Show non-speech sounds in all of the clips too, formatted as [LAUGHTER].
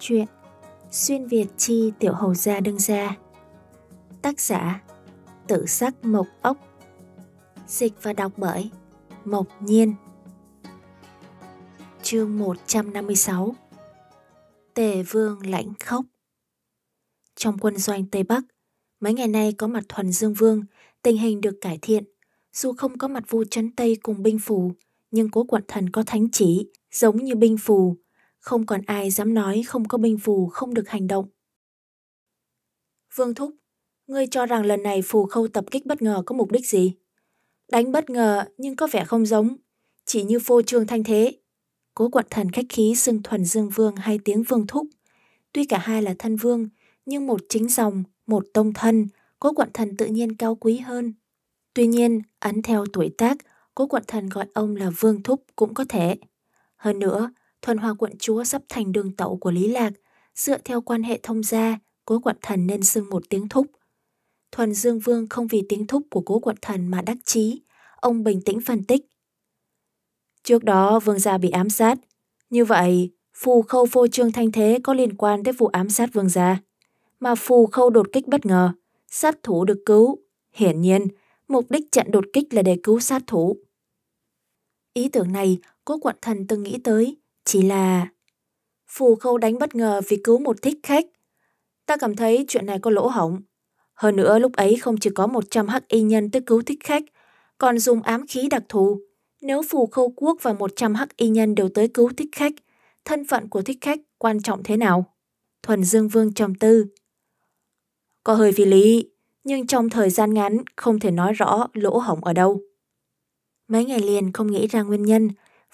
Truyện Xuyên Việt Chi Tiểu Hầu Gia Đương Gia Tác giả Tự sắc Mộc Ốc Dịch và đọc bởi Mộc Nhiên Chương 156 Tề Vương lãnh khốc Trong quân doanh Tây Bắc, mấy ngày nay có mặt thuần Dương Vương, tình hình được cải thiện. Dù không có mặt vu chấn Tây cùng binh phù, nhưng cố quận thần có thánh chỉ, giống như binh phù, không còn ai dám nói không có binh phù không được hành động. Vương Thúc, ngươi cho rằng lần này phù khâu tập kích bất ngờ có mục đích gì? Đánh bất ngờ nhưng có vẻ không giống, chỉ như phô trương thanh thế. Cố quận thần khách khí xưng thuần dương vương hay tiếng vương thúc. Tuy cả hai là thân vương, nhưng một chính dòng, một tông thân, cố quận thần tự nhiên cao quý hơn. Tuy nhiên, ấn theo tuổi tác, cố quận thần gọi ông là vương thúc cũng có thể. Hơn nữa, thuần hòa quận chúa sắp thành đường tẩu của Lý Lạc, dựa theo quan hệ thông gia, cố quận thần nên xưng một tiếng thúc. Thuần Dương Vương không vì tiếng thúc của cố quận thần mà đắc chí, ông bình tĩnh phân tích. Trước đó vương gia bị ám sát, như vậy phù khâu phô trương thanh thế có liên quan tới vụ ám sát vương gia. Mà phù khâu đột kích bất ngờ, sát thủ được cứu. Hiển nhiên, mục đích trận đột kích là để cứu sát thủ. Ý tưởng này, cố quận thần từng nghĩ tới, chỉ là... Phù khâu đánh bất ngờ vì cứu một thích khách. Ta cảm thấy chuyện này có lỗ hổng. Hơn nữa lúc ấy không chỉ có 100 hắc y nhân tới cứu thích khách, còn dùng ám khí đặc thù. Nếu phù khâu quốc và 100 hắc y nhân đều tới cứu thích khách, thân phận của thích khách quan trọng thế nào? Thuần Dương Vương trầm tư. Có hơi phi lý, nhưng trong thời gian ngắn không thể nói rõ lỗ hổng ở đâu. Mấy ngày liền không nghĩ ra nguyên nhân,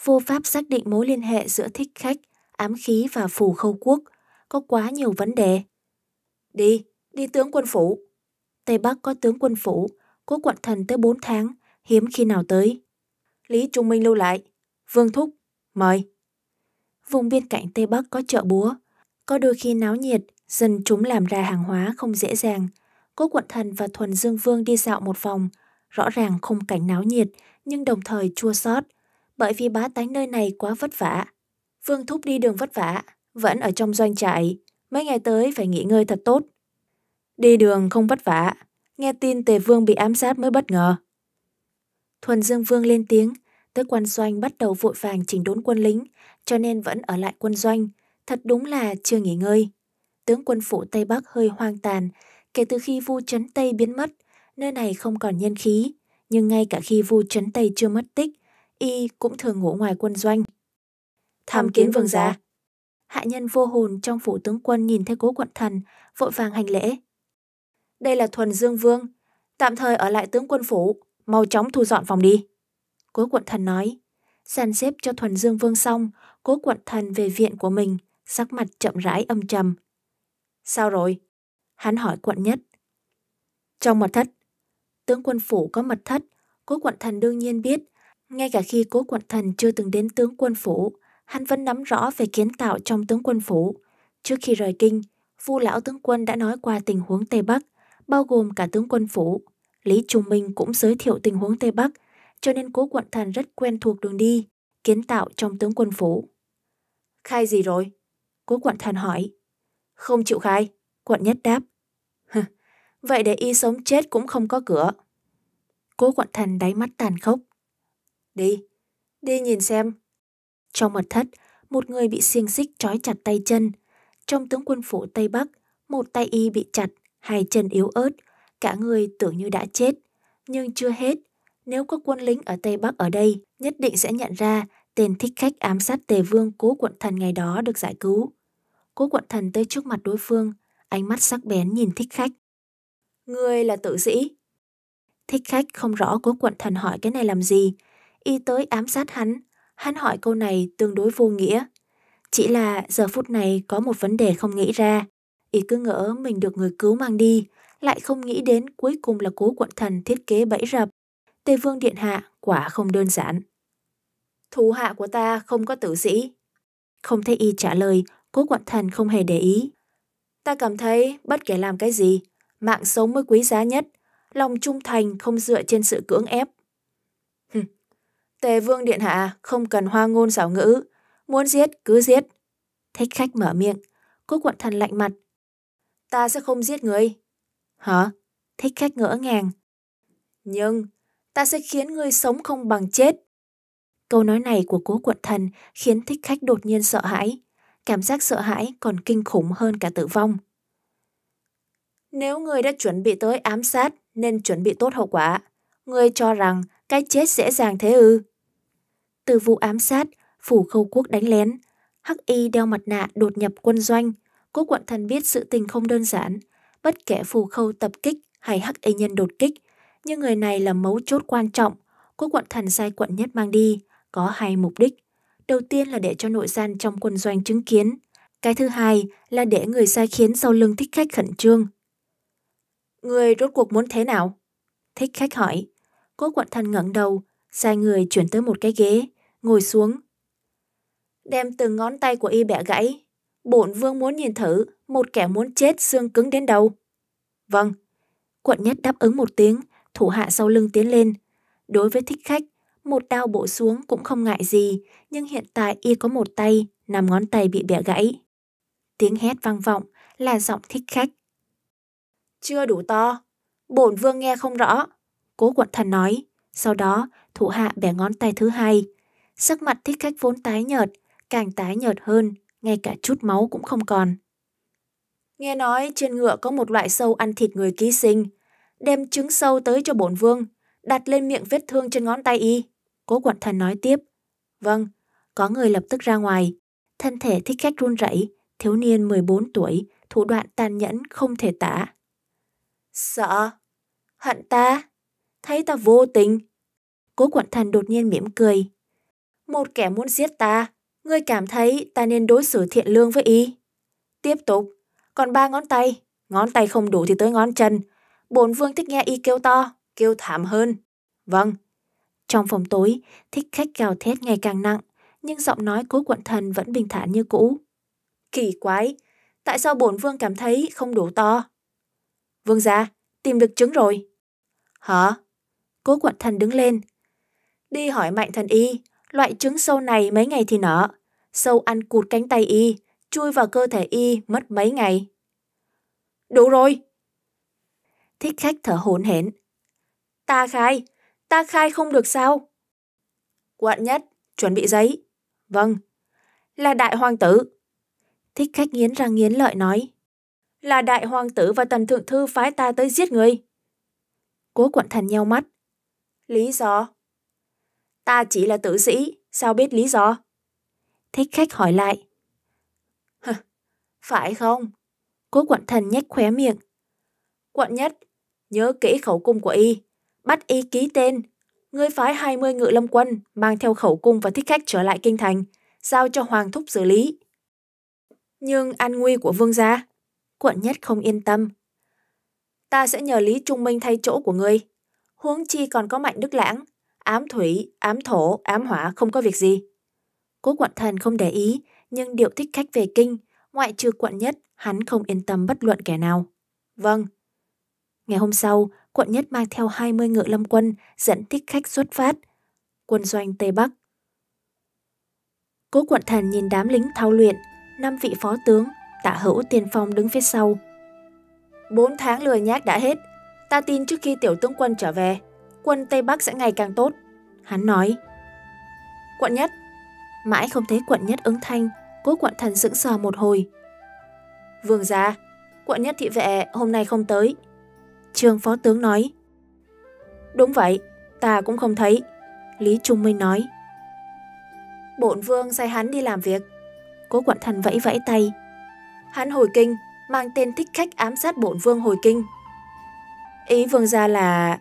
vô pháp xác định mối liên hệ giữa thích khách, ám khí và phù khâu quốc. Có quá nhiều vấn đề. Đi, đi tướng quân phủ. Tây Bắc có tướng quân phủ, có quận thần tới 4 tháng, hiếm khi nào tới. Lý Trung Minh lưu lại. Vương Thúc, mời. Vùng biên cạnh Tây Bắc có chợ búa. Có đôi khi náo nhiệt, dân chúng làm ra hàng hóa không dễ dàng. Có quận thần và thuần dương vương đi dạo một vòng, rõ ràng không cảnh náo nhiệt, nhưng đồng thời chua xót bởi vì bá tánh nơi này quá vất vả. Vương Thúc đi đường vất vả, vẫn ở trong doanh trại, mấy ngày tới phải nghỉ ngơi thật tốt. Đi đường không vất vả, nghe tin Tề Vương bị ám sát mới bất ngờ. Thuần Dương Vương lên tiếng, tới quan doanh bắt đầu vội vàng chỉnh đốn quân lính, cho nên vẫn ở lại quân doanh, thật đúng là chưa nghỉ ngơi. Tướng quân phủ Tây Bắc hơi hoang tàn, kể từ khi Vu Trấn Tây biến mất, nơi này không còn nhân khí, nhưng ngay cả khi Vu Trấn Tây chưa mất tích, y cũng thường ngủ ngoài quân doanh. Tham kiến vương gia. Hạ nhân vô hồn trong phủ tướng quân nhìn thấy cố quận thần, vội vàng hành lễ. Đây là thuần dương vương, tạm thời ở lại tướng quân phủ, mau chóng thu dọn phòng đi. Cố quận thần nói, sàn xếp cho thuần dương vương xong, cố quận thần về viện của mình, sắc mặt chậm rãi âm trầm. Sao rồi? Hắn hỏi quận nhất. Trong mật thất, tướng quân phủ có mật thất, cố quận thần đương nhiên biết ngay cả khi cố quận thần chưa từng đến tướng quân phủ, hắn vẫn nắm rõ về kiến tạo trong tướng quân phủ. Trước khi rời kinh, Vu lão tướng quân đã nói qua tình huống Tây Bắc, bao gồm cả tướng quân phủ. Lý Trung Minh cũng giới thiệu tình huống Tây Bắc, cho nên cố quận thần rất quen thuộc đường đi, kiến tạo trong tướng quân phủ. Khai gì rồi? Cố quận thần hỏi. Không chịu khai, quận nhất đáp. Vậy để y sống chết cũng không có cửa. Cố quận thần đáy mắt tàn khốc, Đi, đi nhìn xem. Trong mật thất, một người bị xiềng xích trói chặt tay chân. Trong tướng quân phủ Tây Bắc, một tay y bị chặt, hai chân yếu ớt, cả người tưởng như đã chết. Nhưng chưa hết, nếu có quân lính ở Tây Bắc ở đây, nhất định sẽ nhận ra tên thích khách ám sát tề vương cố quận thần ngày đó được giải cứu. Cố quận thần tới trước mặt đối phương, ánh mắt sắc bén nhìn thích khách. người là tử sĩ. Thích khách không rõ cố quận thần hỏi cái này làm gì, y tới ám sát hắn. Hắn hỏi câu này tương đối vô nghĩa. Chỉ là giờ phút này có một vấn đề không nghĩ ra. y cứ ngỡ mình được người cứu mang đi, lại không nghĩ đến cuối cùng là cố quận thần thiết kế bẫy rập. Tề vương điện hạ quả không đơn giản. Thủ hạ của ta không có tử sĩ. Không thấy y trả lời, cố quận thần không hề để ý. Ta cảm thấy bất kể làm cái gì, mạng sống mới quý giá nhất. Lòng trung thành không dựa trên sự cưỡng ép, Tề vương điện hạ không cần hoa ngôn xảo ngữ, muốn giết cứ giết. Thích khách mở miệng, cố quận thần lạnh mặt. Ta sẽ không giết người. Hả? Thích khách ngỡ ngàng. Nhưng, ta sẽ khiến người sống không bằng chết. Câu nói này của cố quận thần khiến thích khách đột nhiên sợ hãi. Cảm giác sợ hãi còn kinh khủng hơn cả tử vong. Nếu người đã chuẩn bị tới ám sát nên chuẩn bị tốt hậu quả, người cho rằng cái chết dễ dàng thế ư? Từ vụ ám sát, phủ khâu quốc đánh lén, Hắc Y đeo mặt nạ đột nhập quân doanh, cố quận thần biết sự tình không đơn giản, bất kể phù khâu tập kích hay Hắc Y nhân đột kích, nhưng người này là mấu chốt quan trọng, cố quận thần sai quận nhất mang đi, có hai mục đích. Đầu tiên là để cho nội gian trong quân doanh chứng kiến, cái thứ hai là để người sai khiến sau lưng thích khách khẩn trương. Người rốt cuộc muốn thế nào? Thích khách hỏi. Cố quận thần ngẩng đầu, sai người chuyển tới một cái ghế, ngồi xuống. Đem từng ngón tay của y bẻ gãy. Bổn vương muốn nhìn thử, một kẻ muốn chết xương cứng đến đâu. Vâng. Quận nhất đáp ứng một tiếng, thủ hạ sau lưng tiến lên. Đối với thích khách, một đao bổ xuống cũng không ngại gì, nhưng hiện tại y có một tay, nằm ngón tay bị bẻ gãy. Tiếng hét vang vọng là giọng thích khách. Chưa đủ to, bổn vương nghe không rõ. Cố quận thần nói, sau đó thủ hạ bẻ ngón tay thứ hai. Sắc mặt thích khách vốn tái nhợt, càng tái nhợt hơn, ngay cả chút máu cũng không còn. Nghe nói trên ngựa có một loại sâu ăn thịt người ký sinh, đem trứng sâu tới cho bổn vương, đặt lên miệng vết thương trên ngón tay y. Cố quận thần nói tiếp. Vâng, có người lập tức ra ngoài. Thân thể thích khách run rẩy, thiếu niên 14 tuổi, thủ đoạn tàn nhẫn không thể tả. Sợ, hận ta. Thấy ta vô tình. Cố quận thần đột nhiên mỉm cười. Một kẻ muốn giết ta, ngươi cảm thấy ta nên đối xử thiện lương với y. Tiếp tục, còn ba ngón tay, ngón tay không đủ thì tới ngón chân. Bổn vương thích nghe y kêu to, kêu thảm hơn. Vâng. Trong phòng tối, thích khách gào thét ngày càng nặng, nhưng giọng nói cố quận thần vẫn bình thản như cũ. Kỳ quái, tại sao bổn vương cảm thấy không đủ to? Vương gia, tìm được trứng rồi. Hả? Cố quận thần đứng lên. Đi hỏi mạnh thần y, loại trứng sâu này mấy ngày thì nở. Sâu ăn cụt cánh tay y, chui vào cơ thể y mất mấy ngày. Đủ rồi! Thích khách thở hổn hển. Ta khai, ta khai không được sao? Quận nhất, chuẩn bị giấy. Vâng. Là đại hoàng tử. Thích khách nghiến răng nghiến lợi nói. Là đại hoàng tử và tần thượng thư phái ta tới giết người. Cố quận thần nhau mắt. Lý do? Ta chỉ là tử sĩ, sao biết lý do? Thích khách hỏi lại. phải không? Cố quận thần nhếch khóe miệng. Quận nhất, nhớ kỹ khẩu cung của y, bắt y ký tên. Ngươi phái 20 ngự lâm quân mang theo khẩu cung và thích khách trở lại kinh thành, giao cho Hoàng Thúc xử lý. Nhưng an nguy của vương gia, quận nhất không yên tâm. Ta sẽ nhờ Lý Trung Minh thay chỗ của ngươi huống chi còn có mạnh đức lãng, ám thủy, ám thổ, ám hỏa không có việc gì. Cố quận thần không để ý, nhưng điệu thích khách về kinh, ngoại trừ quận nhất, hắn không yên tâm bất luận kẻ nào. Vâng. Ngày hôm sau, quận nhất mang theo 20 ngựa lâm quân dẫn thích khách xuất phát, quân doanh Tây Bắc. Cố quận thần nhìn đám lính thao luyện, năm vị phó tướng, tạ hữu tiền phong đứng phía sau. Bốn tháng lừa nhác đã hết, Ta tin trước khi tiểu tướng quân trở về, quân Tây Bắc sẽ ngày càng tốt. Hắn nói. Quận nhất. Mãi không thấy quận nhất ứng thanh, cố quận thần sững sờ một hồi. Vương gia, quận nhất thị vệ hôm nay không tới. Trường phó tướng nói. Đúng vậy, ta cũng không thấy. Lý Trung Minh nói. Bổn vương sai hắn đi làm việc. Cố quận thần vẫy vẫy tay. Hắn hồi kinh, mang tên thích khách ám sát bổn vương hồi kinh. Ý vương gia là...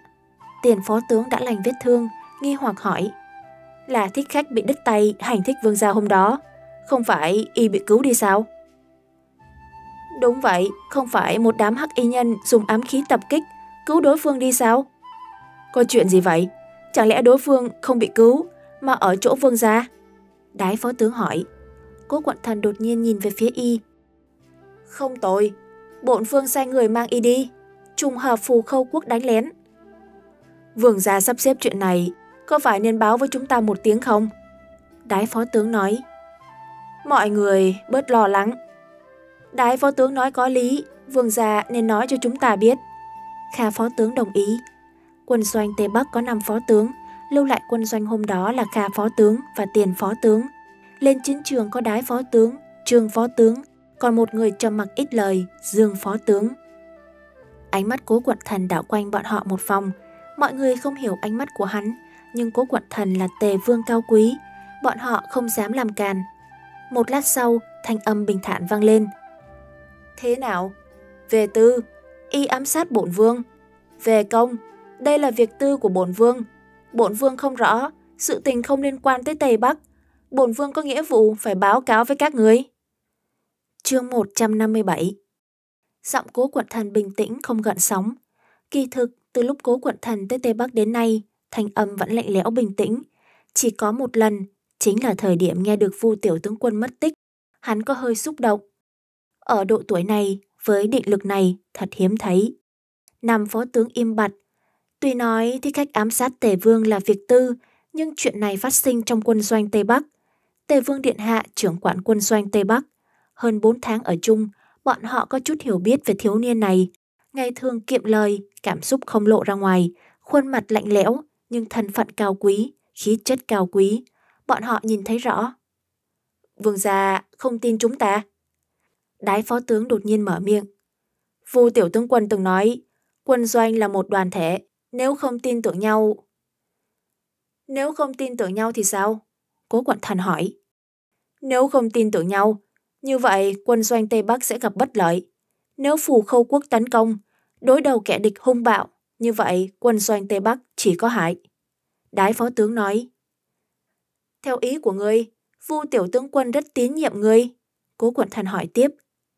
Tiền phó tướng đã lành vết thương, nghi hoặc hỏi. Là thích khách bị đứt tay hành thích vương gia hôm đó, không phải y bị cứu đi sao? Đúng vậy, không phải một đám hắc y nhân dùng ám khí tập kích, cứu đối phương đi sao? Có chuyện gì vậy? Chẳng lẽ đối phương không bị cứu, mà ở chỗ vương gia? Đái phó tướng hỏi. Cố quận thần đột nhiên nhìn về phía y. Không tội, bổn phương sai người mang y đi trùng hợp phù khâu quốc đánh lén. Vương gia sắp xếp chuyện này, có phải nên báo với chúng ta một tiếng không? Đái phó tướng nói. Mọi người bớt lo lắng. Đái phó tướng nói có lý, vương gia nên nói cho chúng ta biết. Kha phó tướng đồng ý. Quân doanh Tây Bắc có 5 phó tướng, lưu lại quân doanh hôm đó là Kha phó tướng và Tiền phó tướng. Lên chiến trường có đái phó tướng, trương phó tướng, còn một người trầm mặc ít lời, dương phó tướng. Ánh mắt cố quật thần đảo quanh bọn họ một vòng. Mọi người không hiểu ánh mắt của hắn, nhưng cố quật thần là tề vương cao quý. Bọn họ không dám làm càn. Một lát sau, thanh âm bình thản vang lên. Thế nào? Về tư, y ám sát bổn vương. Về công, đây là việc tư của bổn vương. Bổn vương không rõ, sự tình không liên quan tới Tây Bắc. Bổn vương có nghĩa vụ phải báo cáo với các người. Chương 157 Giọng cố quận thần bình tĩnh không gợn sóng. Kỳ thực, từ lúc cố quận thần tới Tây Bắc đến nay, thanh âm vẫn lạnh lẽo bình tĩnh. Chỉ có một lần, chính là thời điểm nghe được vu tiểu tướng quân mất tích, hắn có hơi xúc động. Ở độ tuổi này, với định lực này, thật hiếm thấy. Nam phó tướng im bặt. Tuy nói thì khách ám sát Tề Vương là việc tư, nhưng chuyện này phát sinh trong quân doanh Tây Bắc. Tề Vương Điện Hạ trưởng quản quân doanh Tây Bắc. Hơn 4 tháng ở chung, bọn họ có chút hiểu biết về thiếu niên này. Ngày thường kiệm lời, cảm xúc không lộ ra ngoài, khuôn mặt lạnh lẽo, nhưng thân phận cao quý, khí chất cao quý. Bọn họ nhìn thấy rõ. Vương gia không tin chúng ta. Đái phó tướng đột nhiên mở miệng. Vu tiểu tướng quân từng nói, quân doanh là một đoàn thể, nếu không tin tưởng nhau... Nếu không tin tưởng nhau thì sao? Cố quận thần hỏi. Nếu không tin tưởng nhau, như vậy, quân doanh Tây Bắc sẽ gặp bất lợi. Nếu phù khâu quốc tấn công, đối đầu kẻ địch hung bạo, như vậy quân doanh Tây Bắc chỉ có hại. Đái phó tướng nói, Theo ý của ngươi, vu tiểu tướng quân rất tín nhiệm ngươi. Cố quận thần hỏi tiếp,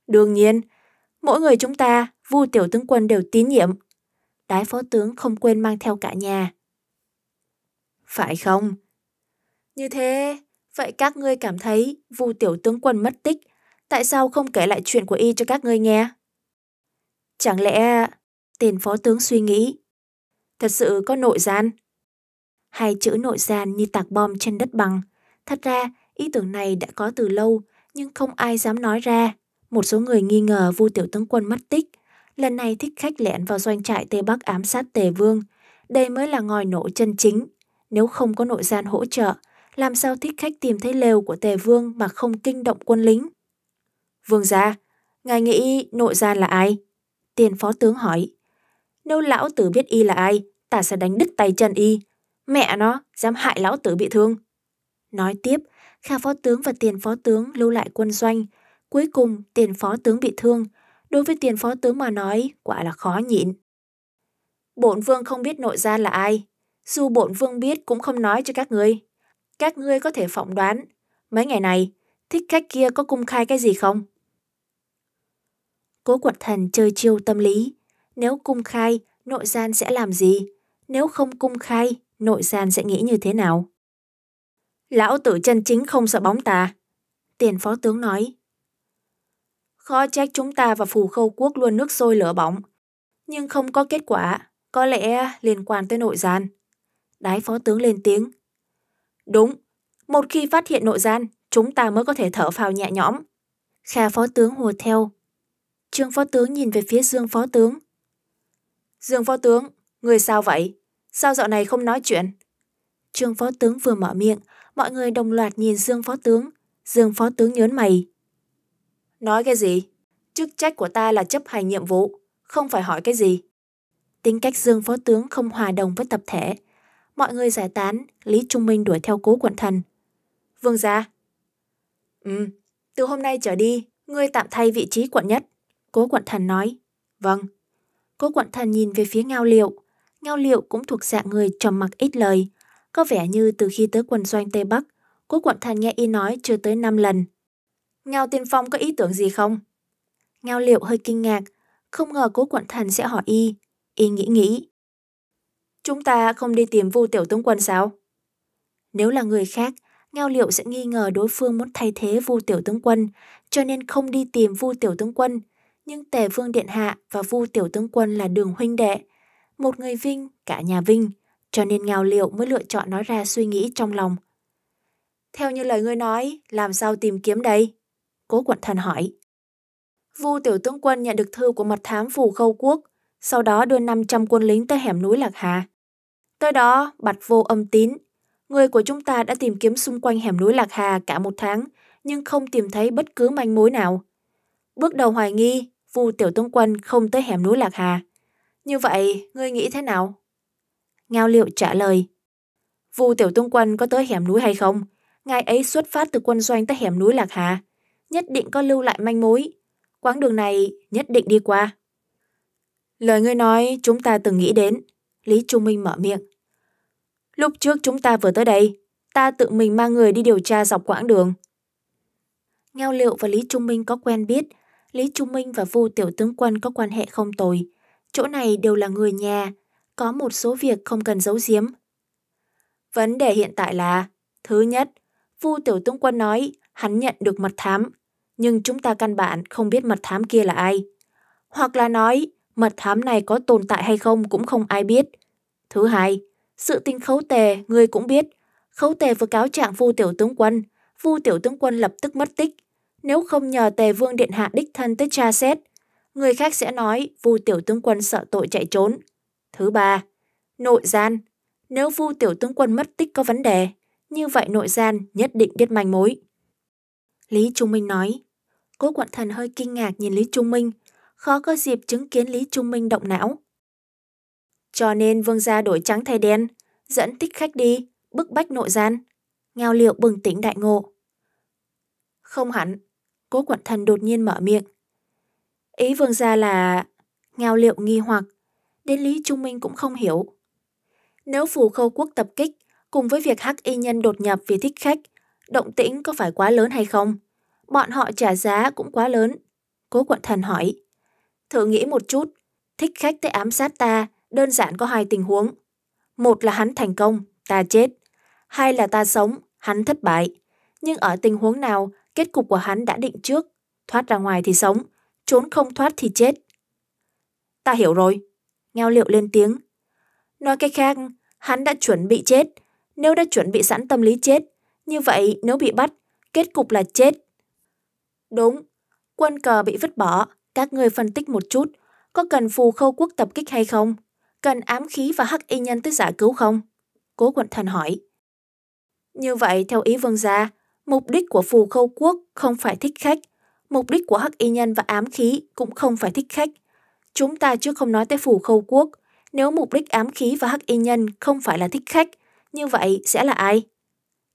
Đương nhiên, mỗi người chúng ta, vu tiểu tướng quân đều tín nhiệm. Đái phó tướng không quên mang theo cả nhà. Phải không? Như thế, vậy các ngươi cảm thấy vu tiểu tướng quân mất tích tại sao không kể lại chuyện của y cho các ngươi nghe? Chẳng lẽ... Tên phó tướng suy nghĩ. Thật sự có nội gian. Hai chữ nội gian như tạc bom trên đất bằng. Thật ra, ý tưởng này đã có từ lâu, nhưng không ai dám nói ra. Một số người nghi ngờ Vu Tiểu Tướng Quân mất tích. Lần này thích khách lẻn vào doanh trại Tây Bắc ám sát Tề Vương. Đây mới là ngòi nổ chân chính. Nếu không có nội gian hỗ trợ, làm sao thích khách tìm thấy lều của Tề Vương mà không kinh động quân lính? Vương gia, ngài nghĩ nội gian là ai? Tiền phó tướng hỏi. Nếu lão tử biết y là ai, ta sẽ đánh đứt tay chân y. Mẹ nó, dám hại lão tử bị thương. Nói tiếp, Kha phó tướng và tiền phó tướng lưu lại quân doanh. Cuối cùng, tiền phó tướng bị thương. Đối với tiền phó tướng mà nói, quả là khó nhịn. Bổn vương không biết nội gian là ai. Dù bổn vương biết cũng không nói cho các ngươi. Các ngươi có thể phỏng đoán. Mấy ngày này, thích khách kia có cung khai cái gì không? Cố quật thần chơi chiêu tâm lý. Nếu cung khai, nội gian sẽ làm gì? Nếu không cung khai, nội gian sẽ nghĩ như thế nào? Lão tử chân chính không sợ bóng tà. Tiền phó tướng nói. Khó trách chúng ta và phù khâu quốc luôn nước sôi lửa bỏng. Nhưng không có kết quả, có lẽ liên quan tới nội gian. Đái phó tướng lên tiếng. Đúng, một khi phát hiện nội gian, chúng ta mới có thể thở phào nhẹ nhõm. Kha phó tướng hùa theo, Trương phó tướng nhìn về phía Dương phó tướng. Dương phó tướng, người sao vậy? Sao dạo này không nói chuyện? Trương phó tướng vừa mở miệng, mọi người đồng loạt nhìn Dương phó tướng. Dương phó tướng nhớn mày. Nói cái gì? Chức trách của ta là chấp hành nhiệm vụ, không phải hỏi cái gì. Tính cách Dương phó tướng không hòa đồng với tập thể. Mọi người giải tán, Lý Trung Minh đuổi theo cố quận thần. Vương gia. Ừ, từ hôm nay trở đi, ngươi tạm thay vị trí quận nhất. Cố quận thần nói, vâng. Cố quận thần nhìn về phía ngao liệu. Ngao liệu cũng thuộc dạng người trầm mặc ít lời. Có vẻ như từ khi tới quân doanh Tây Bắc, cố quận thần nghe y nói chưa tới 5 lần. Ngao tiên phong có ý tưởng gì không? Ngao liệu hơi kinh ngạc, không ngờ cố quận thần sẽ hỏi y. Y nghĩ nghĩ. Chúng ta không đi tìm vu tiểu tướng quân sao? Nếu là người khác, Ngao Liệu sẽ nghi ngờ đối phương muốn thay thế Vu Tiểu Tướng Quân, cho nên không đi tìm Vu Tiểu Tướng Quân, nhưng Tề Vương Điện Hạ và Vu Tiểu Tướng Quân là đường huynh đệ. Một người vinh, cả nhà vinh, cho nên ngào liệu mới lựa chọn nói ra suy nghĩ trong lòng. Theo như lời ngươi nói, làm sao tìm kiếm đây? Cố quận thần hỏi. Vu Tiểu Tướng Quân nhận được thư của mật thám phủ khâu quốc, sau đó đưa 500 quân lính tới hẻm núi Lạc Hà. Tới đó, bạch vô âm tín. Người của chúng ta đã tìm kiếm xung quanh hẻm núi Lạc Hà cả một tháng, nhưng không tìm thấy bất cứ manh mối nào. Bước đầu hoài nghi, Vu Tiểu Tướng Quân không tới hẻm núi Lạc Hà. Như vậy, ngươi nghĩ thế nào? Ngao Liệu trả lời. Vu Tiểu Tướng Quân có tới hẻm núi hay không? Ngài ấy xuất phát từ quân doanh tới hẻm núi Lạc Hà. Nhất định có lưu lại manh mối. Quãng đường này nhất định đi qua. Lời ngươi nói chúng ta từng nghĩ đến. Lý Trung Minh mở miệng. Lúc trước chúng ta vừa tới đây, ta tự mình mang người đi điều tra dọc quãng đường. Ngao Liệu và Lý Trung Minh có quen biết, Lý Trung Minh và Vu Tiểu Tướng Quân có quan hệ không tồi. Chỗ này đều là người nhà, có một số việc không cần giấu giếm. Vấn đề hiện tại là, thứ nhất, Vu Tiểu Tướng Quân nói hắn nhận được mật thám, nhưng chúng ta căn bản không biết mật thám kia là ai. Hoặc là nói, mật thám này có tồn tại hay không cũng không ai biết. Thứ hai, sự tình khấu tề, ngươi cũng biết. Khấu tề vừa cáo trạng Vu Tiểu Tướng Quân, Vu Tiểu Tướng Quân lập tức mất tích, nếu không nhờ Tề Vương Điện Hạ đích thân tới tra xét, người khác sẽ nói Vu Tiểu Tướng Quân sợ tội chạy trốn. Thứ ba, nội gian. Nếu Vu Tiểu Tướng Quân mất tích có vấn đề, như vậy nội gian nhất định biết manh mối. Lý Trung Minh nói. Cố quận thần hơi kinh ngạc nhìn Lý Trung Minh, khó có dịp chứng kiến Lý Trung Minh động não. Cho nên vương gia đổi trắng thay đen, dẫn tích khách đi, bức bách nội gian. Ngao liệu bừng tỉnh đại ngộ. Không hẳn, Cố quận thần đột nhiên mở miệng. Ý vương gia là... Ngao liệu nghi hoặc, đến Lý Trung Minh cũng không hiểu. Nếu phù khâu quốc tập kích, cùng với việc hắc y nhân đột nhập vì thích khách, động tĩnh có phải quá lớn hay không? Bọn họ trả giá cũng quá lớn. Cố quận thần hỏi. Thử nghĩ một chút, thích khách tới ám sát ta, đơn giản có hai tình huống. Một là hắn thành công, ta chết. Hai là ta sống, hắn thất bại. Nhưng ở tình huống nào Kết cục của hắn đã định trước, thoát ra ngoài thì sống, trốn không thoát thì chết. Ta hiểu rồi, Ngao Liệu lên tiếng. Nói cách khác, hắn đã chuẩn bị chết. Nếu đã chuẩn bị sẵn tâm lý chết, như vậy nếu bị bắt, kết cục là chết. Đúng, quân cờ bị vứt bỏ, các người phân tích một chút, có cần phù khâu quốc tập kích hay không? Cần ám khí và hắc y nhân tới giải cứu không? Cố quận thần hỏi. Như vậy, theo ý vương gia, Mục đích của phù khâu quốc không phải thích khách, mục đích của hắc y nhân và ám khí cũng không phải thích khách. Chúng ta chưa không nói tới phù khâu quốc, nếu mục đích ám khí và hắc y nhân không phải là thích khách, như vậy sẽ là ai?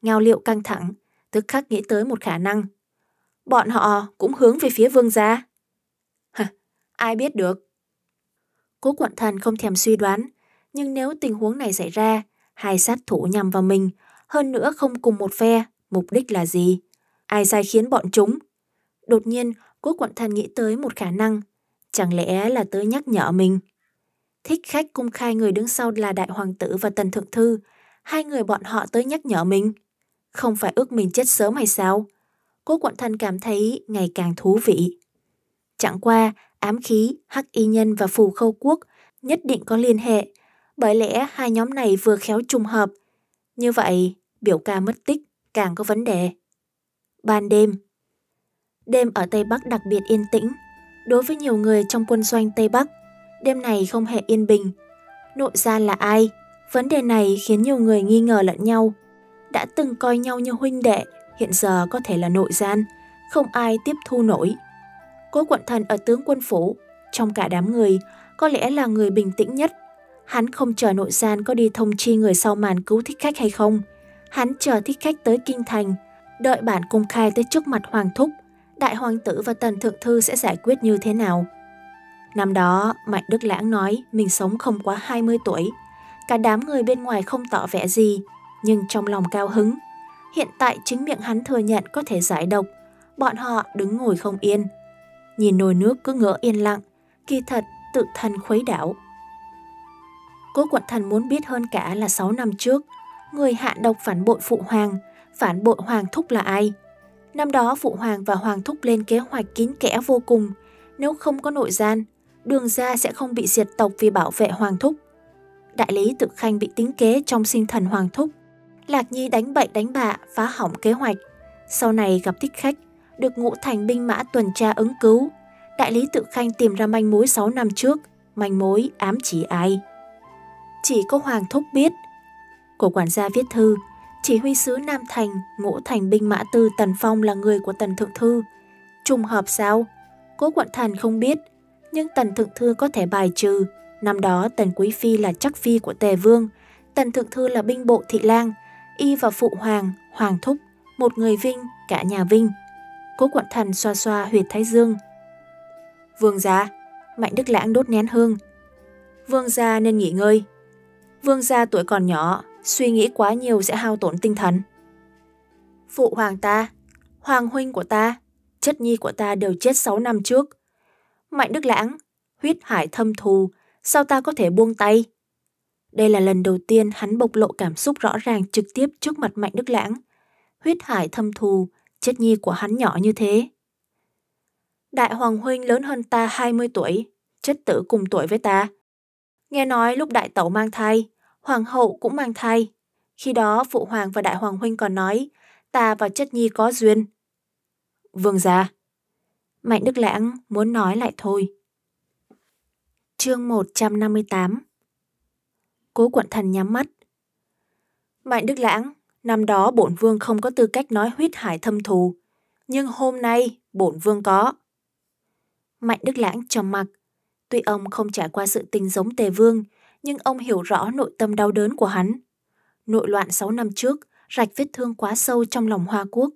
Ngao liệu căng thẳng, tức khắc nghĩ tới một khả năng. Bọn họ cũng hướng về phía vương gia. Hả, ai biết được? Cố quận thần không thèm suy đoán, nhưng nếu tình huống này xảy ra, hai sát thủ nhằm vào mình, hơn nữa không cùng một phe mục đích là gì, ai sai khiến bọn chúng. Đột nhiên, Quốc Quận Thần nghĩ tới một khả năng, chẳng lẽ là tới nhắc nhở mình. Thích khách cung khai người đứng sau là Đại Hoàng tử và Tần Thượng Thư, hai người bọn họ tới nhắc nhở mình. Không phải ước mình chết sớm hay sao? quốc quận thần cảm thấy ngày càng thú vị. Chẳng qua, ám khí, hắc y nhân và phù khâu quốc nhất định có liên hệ, bởi lẽ hai nhóm này vừa khéo trùng hợp. Như vậy, biểu ca mất tích, càng có vấn đề. Ban đêm Đêm ở Tây Bắc đặc biệt yên tĩnh. Đối với nhiều người trong quân doanh Tây Bắc, đêm này không hề yên bình. Nội gia là ai? Vấn đề này khiến nhiều người nghi ngờ lẫn nhau. Đã từng coi nhau như huynh đệ, hiện giờ có thể là nội gian, không ai tiếp thu nổi. Cố quận thần ở tướng quân phủ, trong cả đám người, có lẽ là người bình tĩnh nhất. Hắn không chờ nội gian có đi thông chi người sau màn cứu thích khách hay không, Hắn chờ thích khách tới kinh thành, đợi bản công khai tới trước mặt hoàng thúc, đại hoàng tử và tần thượng thư sẽ giải quyết như thế nào. Năm đó, Mạnh Đức Lãng nói mình sống không quá 20 tuổi. Cả đám người bên ngoài không tỏ vẻ gì, nhưng trong lòng cao hứng. Hiện tại chính miệng hắn thừa nhận có thể giải độc, bọn họ đứng ngồi không yên. Nhìn nồi nước cứ ngỡ yên lặng, kỳ thật tự thân khuấy đảo. Cố quận thần muốn biết hơn cả là 6 năm trước, người hạ độc phản bội phụ hoàng, phản bội hoàng thúc là ai? Năm đó phụ hoàng và hoàng thúc lên kế hoạch kín kẽ vô cùng, nếu không có nội gian, đường gia sẽ không bị diệt tộc vì bảo vệ hoàng thúc. Đại lý tự khanh bị tính kế trong sinh thần hoàng thúc. Lạc Nhi đánh bậy đánh bạ, phá hỏng kế hoạch. Sau này gặp thích khách, được ngũ thành binh mã tuần tra ứng cứu. Đại lý tự khanh tìm ra manh mối 6 năm trước, manh mối ám chỉ ai. Chỉ có hoàng thúc biết của quản gia viết thư. Chỉ huy sứ Nam Thành, ngũ thành binh mã tư Tần Phong là người của Tần Thượng Thư. Trùng hợp sao? Cố quận thần không biết, nhưng Tần Thượng Thư có thể bài trừ. Năm đó Tần Quý Phi là chắc phi của Tề Vương, Tần Thượng Thư là binh bộ thị lang, y và phụ hoàng, hoàng thúc, một người vinh, cả nhà vinh. Cố quận thần xoa xoa huyệt thái dương. Vương gia, Mạnh Đức Lãng đốt nén hương. Vương gia nên nghỉ ngơi. Vương gia tuổi còn nhỏ, suy nghĩ quá nhiều sẽ hao tổn tinh thần. Phụ hoàng ta, hoàng huynh của ta, chất nhi của ta đều chết 6 năm trước. Mạnh Đức Lãng, huyết hải thâm thù, sao ta có thể buông tay? Đây là lần đầu tiên hắn bộc lộ cảm xúc rõ ràng trực tiếp trước mặt Mạnh Đức Lãng. Huyết hải thâm thù, chất nhi của hắn nhỏ như thế. Đại Hoàng Huynh lớn hơn ta 20 tuổi, chất tử cùng tuổi với ta. Nghe nói lúc đại tẩu mang thai, hoàng hậu cũng mang thai. Khi đó phụ hoàng và đại hoàng huynh còn nói, ta và chất nhi có duyên. Vương gia. Mạnh Đức Lãng muốn nói lại thôi. Chương 158 Cố quận thần nhắm mắt. Mạnh Đức Lãng, năm đó bổn vương không có tư cách nói huyết hải thâm thù, nhưng hôm nay bổn vương có. Mạnh Đức Lãng trầm mặc, tuy ông không trải qua sự tình giống Tề Vương, nhưng ông hiểu rõ nội tâm đau đớn của hắn. Nội loạn 6 năm trước, rạch vết thương quá sâu trong lòng Hoa Quốc.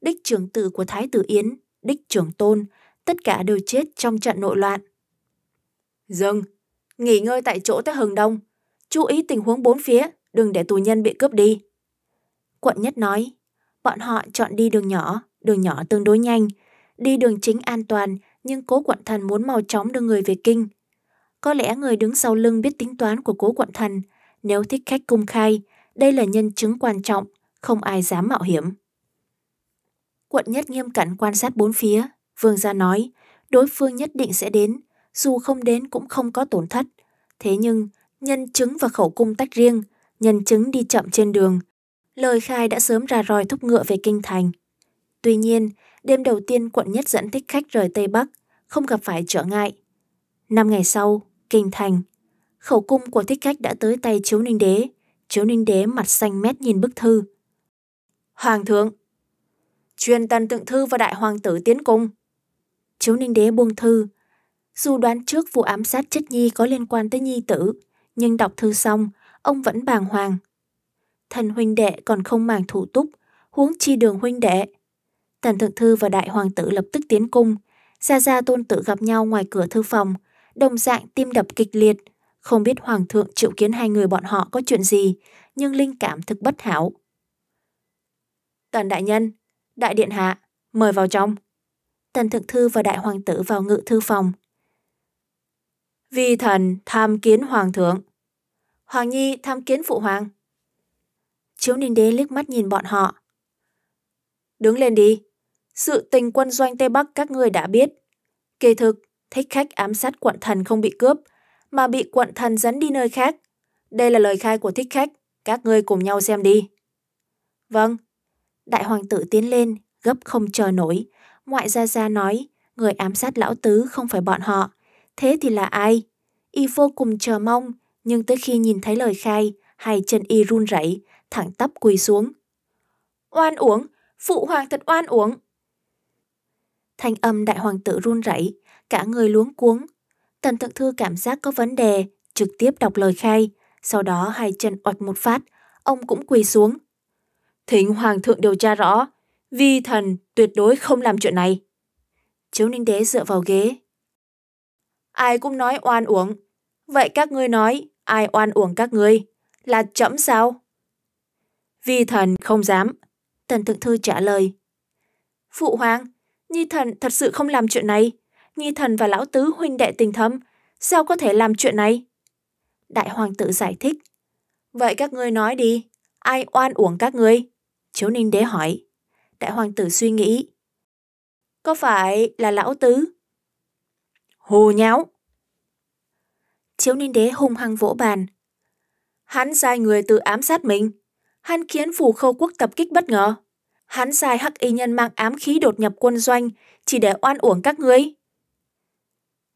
Đích trưởng tử của Thái Tử Yến, đích trưởng tôn, tất cả đều chết trong trận nội loạn. Dừng, nghỉ ngơi tại chỗ tới hừng đông, chú ý tình huống bốn phía, đừng để tù nhân bị cướp đi. Quận nhất nói, bọn họ chọn đi đường nhỏ, đường nhỏ tương đối nhanh, đi đường chính an toàn, nhưng cố quận thần muốn mau chóng đưa người về kinh – có lẽ người đứng sau lưng biết tính toán của cố quận thần. Nếu thích khách công khai, đây là nhân chứng quan trọng, không ai dám mạo hiểm. Quận nhất nghiêm cẩn quan sát bốn phía. Vương gia nói, đối phương nhất định sẽ đến, dù không đến cũng không có tổn thất. Thế nhưng, nhân chứng và khẩu cung tách riêng, nhân chứng đi chậm trên đường. Lời khai đã sớm ra ròi thúc ngựa về kinh thành. Tuy nhiên, đêm đầu tiên quận nhất dẫn thích khách rời Tây Bắc, không gặp phải trở ngại. Năm ngày sau, kinh thành. Khẩu cung của thích khách đã tới tay chiếu ninh đế. Chiếu ninh đế mặt xanh mét nhìn bức thư. Hoàng thượng! Truyền tần tượng thư và đại hoàng tử tiến cung. Chiếu ninh đế buông thư. Dù đoán trước vụ ám sát chất nhi có liên quan tới nhi tử, nhưng đọc thư xong, ông vẫn bàng hoàng. Thần huynh đệ còn không màng thủ túc, huống chi đường huynh đệ. Tần thượng thư và đại hoàng tử lập tức tiến cung, Gia Gia tôn tử gặp nhau ngoài cửa thư phòng, đồng dạng tim đập kịch liệt. Không biết Hoàng thượng triệu kiến hai người bọn họ có chuyện gì, nhưng linh cảm thực bất hảo. Tần đại nhân, đại điện hạ, mời vào trong. Tần thượng thư và đại hoàng tử vào ngự thư phòng. Vì thần tham kiến hoàng thượng. Hoàng nhi tham kiến phụ hoàng. Chiếu ninh đế liếc mắt nhìn bọn họ. Đứng lên đi. Sự tình quân doanh Tây Bắc các ngươi đã biết. Kỳ thực, thích khách ám sát quận thần không bị cướp, mà bị quận thần dẫn đi nơi khác. Đây là lời khai của thích khách, các ngươi cùng nhau xem đi. Vâng. Đại hoàng tử tiến lên, gấp không chờ nổi. Ngoại gia gia nói, người ám sát lão tứ không phải bọn họ. Thế thì là ai? Y vô cùng chờ mong, nhưng tới khi nhìn thấy lời khai, hai chân y run rẩy, thẳng tắp quỳ xuống. Oan uổng, phụ hoàng thật oan uổng Thanh âm đại hoàng tử run rẩy, cả người luống cuống. Tần Thượng Thư cảm giác có vấn đề, trực tiếp đọc lời khai, sau đó hai chân oạch một phát, ông cũng quỳ xuống. Thỉnh Hoàng thượng điều tra rõ, vi thần tuyệt đối không làm chuyện này. Chiếu Ninh Đế dựa vào ghế. Ai cũng nói oan uổng. Vậy các ngươi nói, ai oan uổng các ngươi? Là chậm sao? Vi thần không dám. Tần Thượng Thư trả lời. Phụ Hoàng, Nhi thần thật sự không làm chuyện này. Nhi thần và lão tứ huynh đệ tình thâm, sao có thể làm chuyện này? Đại hoàng tử giải thích. Vậy các ngươi nói đi, ai oan uổng các ngươi? Chiếu ninh đế hỏi. Đại hoàng tử suy nghĩ. Có phải là lão tứ? Hồ nháo! Chiếu ninh đế hung hăng vỗ bàn. Hắn sai người tự ám sát mình. Hắn khiến phủ khâu quốc tập kích bất ngờ. Hắn sai hắc y nhân mang ám khí đột nhập quân doanh chỉ để oan uổng các ngươi.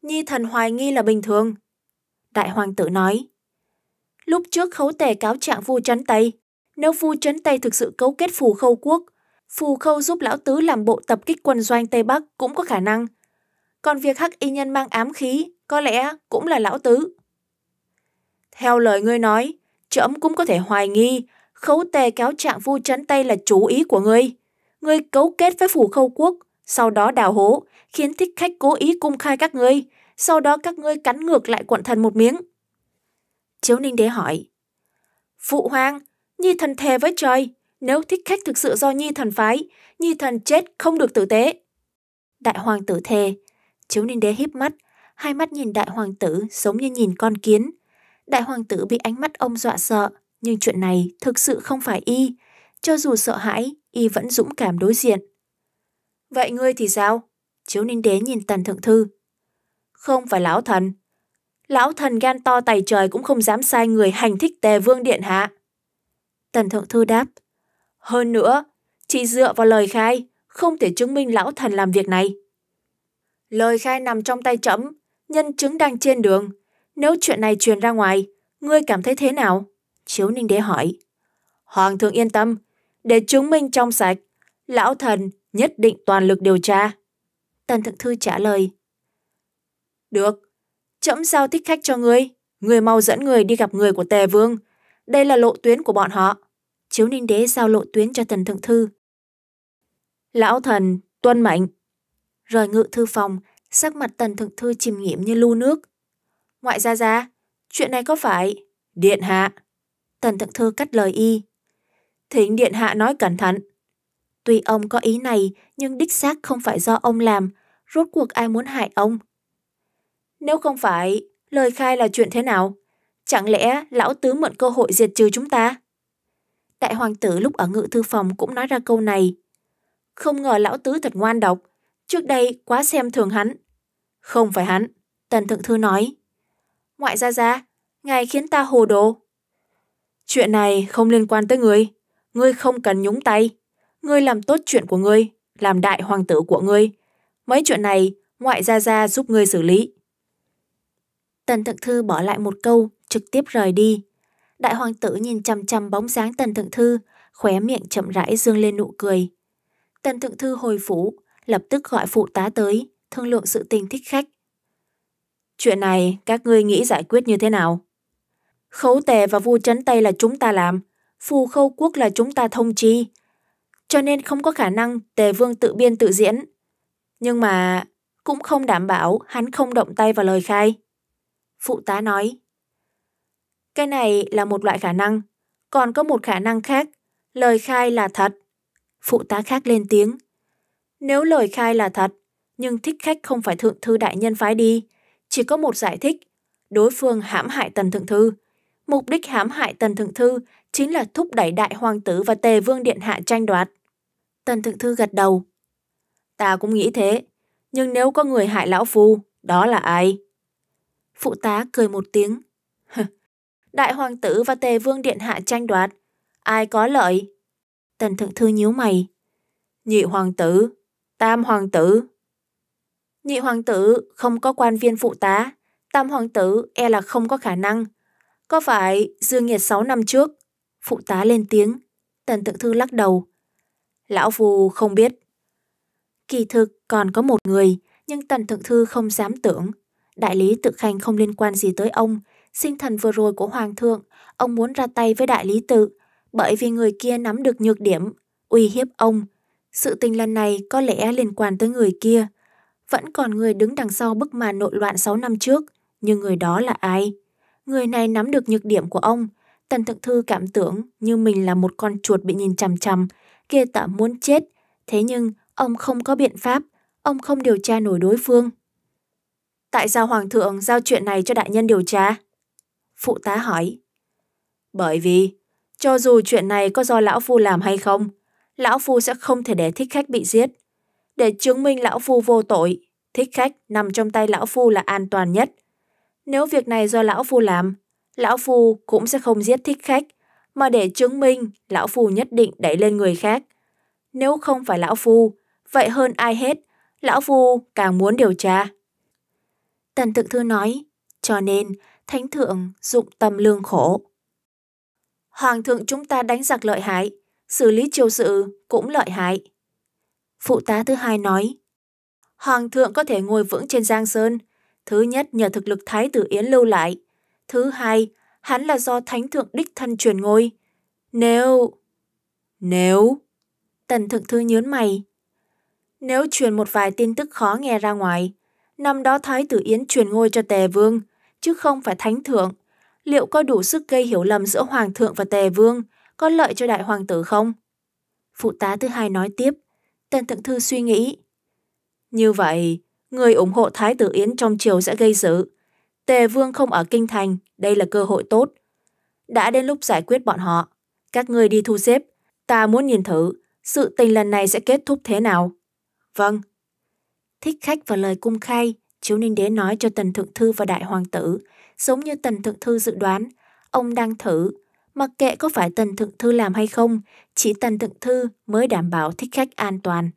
Nhi thần hoài nghi là bình thường. Đại hoàng tử nói, lúc trước khấu tề cáo trạng vua trấn Tây, nếu vua trấn Tây thực sự cấu kết phù khâu quốc, phù khâu giúp lão tứ làm bộ tập kích quân doanh Tây Bắc cũng có khả năng. Còn việc hắc y nhân mang ám khí có lẽ cũng là lão tứ. Theo lời ngươi nói, trẫm cũng có thể hoài nghi khấu tề cáo trạng vua trấn Tây là chủ ý của ngươi. Ngươi cấu kết với phủ khâu quốc, sau đó đào hố, khiến thích khách cố ý cung khai các ngươi, sau đó các ngươi cắn ngược lại quận thần một miếng. Chiếu Ninh Đế hỏi, Phụ hoàng, Nhi thần thề với trời, nếu thích khách thực sự do Nhi thần phái, Nhi thần chết không được tử tế. Đại hoàng tử thề, Chiếu Ninh Đế híp mắt, hai mắt nhìn đại hoàng tử giống như nhìn con kiến. Đại hoàng tử bị ánh mắt ông dọa sợ, nhưng chuyện này thực sự không phải y. Cho dù sợ hãi, y vẫn dũng cảm đối diện. Vậy ngươi thì sao? Chiếu ninh đế nhìn tần thượng thư. Không phải lão thần. Lão thần gan to tài trời cũng không dám sai người hành thích tề vương điện hạ. Tần thượng thư đáp. Hơn nữa, chỉ dựa vào lời khai, không thể chứng minh lão thần làm việc này. Lời khai nằm trong tay trẫm, nhân chứng đang trên đường. Nếu chuyện này truyền ra ngoài, ngươi cảm thấy thế nào? Chiếu ninh đế hỏi. Hoàng thượng yên tâm, để chứng minh trong sạch, lão thần nhất định toàn lực điều tra. Tần Thượng Thư trả lời. Được, trẫm giao thích khách cho ngươi. Ngươi mau dẫn người đi gặp người của Tề Vương. Đây là lộ tuyến của bọn họ. Chiếu Ninh Đế giao lộ tuyến cho Tần Thượng Thư. Lão thần, tuân mạnh. Rời ngự thư phòng, sắc mặt Tần Thượng Thư chìm nghiệm như lưu nước. Ngoại gia gia, chuyện này có phải... Điện hạ. Tần Thượng Thư cắt lời y. Thính Điện hạ nói cẩn thận, Tuy ông có ý này, nhưng đích xác không phải do ông làm, rốt cuộc ai muốn hại ông? Nếu không phải, lời khai là chuyện thế nào? Chẳng lẽ lão tứ mượn cơ hội diệt trừ chúng ta? Đại hoàng tử lúc ở ngự thư phòng cũng nói ra câu này. Không ngờ lão tứ thật ngoan độc, trước đây quá xem thường hắn. Không phải hắn, Tần Thượng Thư nói. Ngoại ra ra, ngài khiến ta hồ đồ. Chuyện này không liên quan tới người, ngươi không cần nhúng tay. Ngươi làm tốt chuyện của ngươi, làm đại hoàng tử của ngươi. Mấy chuyện này, ngoại gia gia giúp ngươi xử lý. Tần Thượng Thư bỏ lại một câu, trực tiếp rời đi. Đại hoàng tử nhìn chằm chằm bóng dáng Tần Thượng Thư, khóe miệng chậm rãi dương lên nụ cười. Tần Thượng Thư hồi phủ, lập tức gọi phụ tá tới, thương lượng sự tình thích khách. Chuyện này các ngươi nghĩ giải quyết như thế nào? Khấu tề và vu chấn Tây là chúng ta làm, phù khâu quốc là chúng ta thông chi, cho nên không có khả năng Tề Vương tự biên tự diễn. Nhưng mà cũng không đảm bảo hắn không động tay vào lời khai. Phụ tá nói, cái này là một loại khả năng, còn có một khả năng khác, lời khai là thật. Phụ tá khác lên tiếng, nếu lời khai là thật, nhưng thích khách không phải thượng thư đại nhân phái đi, chỉ có một giải thích, đối phương hãm hại tần thượng thư. Mục đích hãm hại tần thượng thư chính là thúc đẩy đại hoàng tử và tề vương điện hạ tranh đoạt. Tần Thượng Thư gật đầu. Ta cũng nghĩ thế, nhưng nếu có người hại lão phu, đó là ai? Phụ tá cười một tiếng. Đại hoàng tử và tề vương điện hạ tranh đoạt, ai có lợi? Tần Thượng Thư nhíu mày. Nhị hoàng tử, tam hoàng tử. Nhị hoàng tử không có quan viên phụ tá, tam hoàng tử e là không có khả năng. Có phải Dương Nhiệt 6 năm trước? Phụ tá lên tiếng. Tần Thượng Thư lắc đầu. Lão Phu không biết. Kỳ thực còn có một người, nhưng Tần Thượng Thư không dám tưởng. Đại lý tự khanh không liên quan gì tới ông. Sinh thần vừa rồi của Hoàng thượng, ông muốn ra tay với đại lý tự, bởi vì người kia nắm được nhược điểm, uy hiếp ông. Sự tình lần này có lẽ liên quan tới người kia. Vẫn còn người đứng đằng sau bức màn nội loạn 6 năm trước, nhưng người đó là ai? Người này nắm được nhược điểm của ông. Tần Thượng Thư cảm tưởng như mình là một con chuột bị nhìn chằm chằm, kia tạ muốn chết. Thế nhưng, ông không có biện pháp, ông không điều tra nổi đối phương. Tại sao Hoàng thượng giao chuyện này cho đại nhân điều tra? Phụ tá hỏi. Bởi vì, cho dù chuyện này có do Lão Phu làm hay không, Lão Phu sẽ không thể để thích khách bị giết. Để chứng minh Lão Phu vô tội, thích khách nằm trong tay Lão Phu là an toàn nhất. Nếu việc này do Lão Phu làm, Lão Phu cũng sẽ không giết thích khách, mà để chứng minh lão phu nhất định đẩy lên người khác. Nếu không phải lão phu, vậy hơn ai hết, lão phu càng muốn điều tra. Tần Thượng Thư nói, cho nên Thánh Thượng dụng tâm lương khổ. Hoàng thượng chúng ta đánh giặc lợi hại, xử lý triều sự cũng lợi hại. Phụ tá thứ hai nói, Hoàng thượng có thể ngồi vững trên Giang Sơn, thứ nhất nhờ thực lực Thái tử Yến lưu lại, thứ hai hắn là do thánh thượng đích thân truyền ngôi. Nếu... Nếu... Tần thượng thư nhớn mày. Nếu truyền một vài tin tức khó nghe ra ngoài, năm đó Thái tử Yến truyền ngôi cho Tề Vương, chứ không phải thánh thượng, liệu có đủ sức gây hiểu lầm giữa hoàng thượng và Tề Vương, có lợi cho đại hoàng tử không? Phụ tá thứ hai nói tiếp, Tần Thượng Thư suy nghĩ. Như vậy, người ủng hộ Thái tử Yến trong triều sẽ gây sự, Tề Vương không ở Kinh Thành, đây là cơ hội tốt. Đã đến lúc giải quyết bọn họ. Các ngươi đi thu xếp, ta muốn nhìn thử sự tình lần này sẽ kết thúc thế nào. Vâng. Thích khách và lời cung khai, chiếu ninh đế nói cho Tần Thượng Thư và Đại Hoàng tử, giống như Tần Thượng Thư dự đoán, ông đang thử. Mặc kệ có phải Tần Thượng Thư làm hay không, chỉ Tần Thượng Thư mới đảm bảo thích khách an toàn.